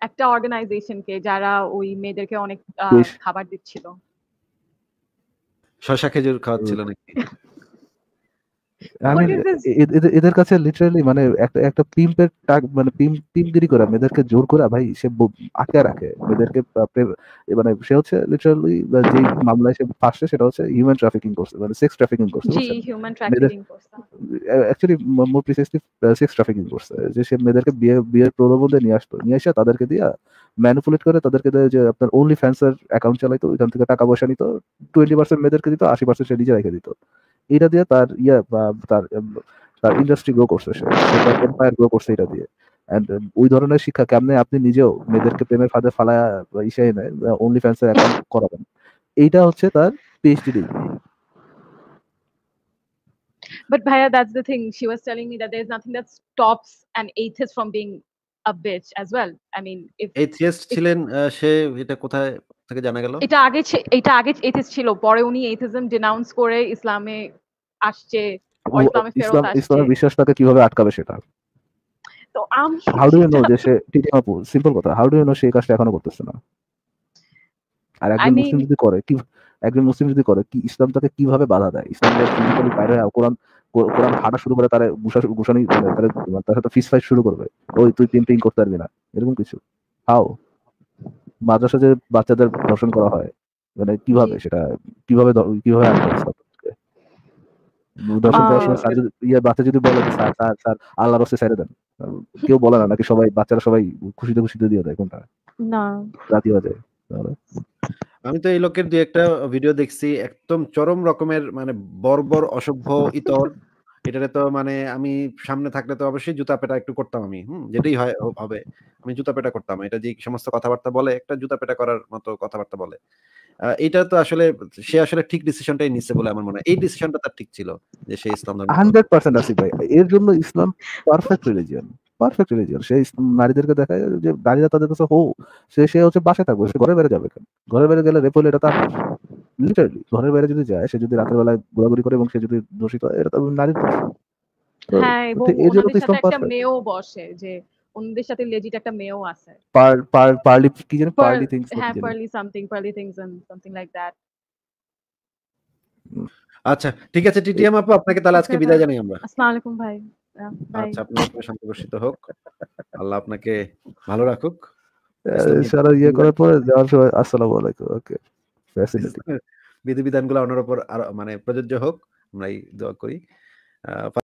একটা অর্গানাইজেশন কে যারা ওই মেয়েদেরকে অনেক খাবার দিচ্ছিল শশা খেজুর খাওয়াচ্ছিল নাকি এদের কাছে লিটারালি মানে একটা একটা পিম্পের টাক মানে মেয়েদেরকে জোর ভাই সে আটকে রাখে মেয়েদেরকে মানে সে হচ্ছে লিটারালি যে মামলায় সে ফাঁসছে সেটা হচ্ছে হিউম্যান ট্রাফিকিং করছে মানে সেক্স ট্রাফিকিং করছে actually more precisely sex trafficking করছে যে সে মেয়েদেরকে বিয়ে বিয়ের দিয়ে নিয়ে আসতো নিয়ে এসে তাদেরকে দিয়া ম্যানিপুলেট করে তাদেরকে দেয় যে আপনার ওনলি ফ্যান্সার অ্যাকাউন্ট চালাইতো ওইখান থেকে টাকা পয়সা নিত টোয়েন্টি পার্সেন্ট মেয়েদেরকে দিত আশি পার্সেন্ট সে নিজে রেখে দিত এটা দিয়ে তার ইয়া তার তার ইন্ডাস্ট্রি গ্রো করছে সে তার এম্পায়ার গ্রো করছে এটা দিয়ে অ্যান্ড um, ওই ধরনের শিক্ষা কেমনে আপনি নিজেও মেয়েদেরকে প্রেমের ফাঁদে ফালায় ইসাই নেয় অনলি ফ্যান্স এর অ্যাকাউন্ট করাবেন এইটা হচ্ছে তার পিএইচডি ডিগ্রি বাট ভাইয়া that's the thing she was telling me that that there's nothing that stops an atheist from being a bitch as ছিলেন সে এটা কোথায় থেকে জানা গেল এটা আগে এটা আগে ছিল পরে উনি করে ইসলামে আসছে ইসলামে ফেরত ইসলামের বিশ্বাসটাকে কিভাবে আটকাবে সেটা তো আমি হাউ ডু ইউ নো যে সে সিম্পল কথা হাউ ডু ইউ নো সে কাজটা এখনো করতেছে না আর একজন মুসলিম যদি করে কি একজন মুসলিম যদি করে কি ইসলাম তাকে কিভাবে বাধা দেয় ইসলাম কোরআন কোরআন হাঁটা শুরু করে তারা গুসা গুসানি তার সাথে ফিস ফাইট শুরু করবে ওই তুই তিন টিং করতে পারবি না এরকম কিছু হাও মাদ্রাসা যে বাচ্চাদের দর্শন করা হয় মানে কিভাবে সেটা কিভাবে কিভাবে ইয়ে বাচ্চা যদি বলে স্যার স্যার স্যার আল্লাহ রসে ছেড়ে দেন কেউ বলে না নাকি সবাই বাচ্চারা সবাই খুশিতে খুশিতে দিয়ে দেয় কোনটা না রাতি বাজে আমি তো এই লোকের দুই একটা ভিডিও দেখছি একদম চরম রকমের মানে বর্বর অসভ্য ইতর এটারে তো মানে আমি সামনে থাকলে তো অবশ্যই জুতা পেটা একটু করতাম আমি হম যেটাই হয় হবে আমি জুতা পেটা করতাম এটা যে সমস্ত কথাবার্তা বলে একটা জুতা পেটা করার মতো কথাবার্তা বলে এটা তো আসলে সে আসলে ঠিক ডিসিশনটাই নিচ্ছে বলে আমার মনে হয় এই ডিসিশনটা তার ঠিক ছিল যে সে ইসলাম ধর্ম 100% আসিফ ভাই এর জন্য Islam perfect religion perfect religion সে নারীদেরকে যে নারীরা তাদের কাছে হো সে সে হচ্ছে বাসায় থাকবে সে ঘরে বেড়ে যাবে কেন ঘরে বেড়ে গেলে রেপ হলে এটা তার ঘরের বাইরে যদি যায় সে যদি রাতের বেলায় ঘোরাঘুরি করে এবং সে যদি দোষিত হয় এটা তো নারীর হ্যাঁ, মেয়েও বসে যে সাথে একটা মেয়েও আছে পার কি পার্লি সামথিং হ্যাঁ, pearly things and something like that আচ্ছা ঠিক আছে আপনাকে তাহলে আজকে আচ্ছা, বিদায় হ্যাঁ। জানাই আমরা ভাই আচ্ছা আপনার প্রশান্ত বর্ষিত হোক আল্লাহ আপনাকে ভালো রাখুক সারা ইয়ে করার পরে যাওয়ার সময় আসসালামু আলাইকুম ওকে ফ্যাসিলিটি বিধিবিধানগুলো অন্যের উপর আর মানে প্রযোজ্য হোক আমরাই দোয়া করি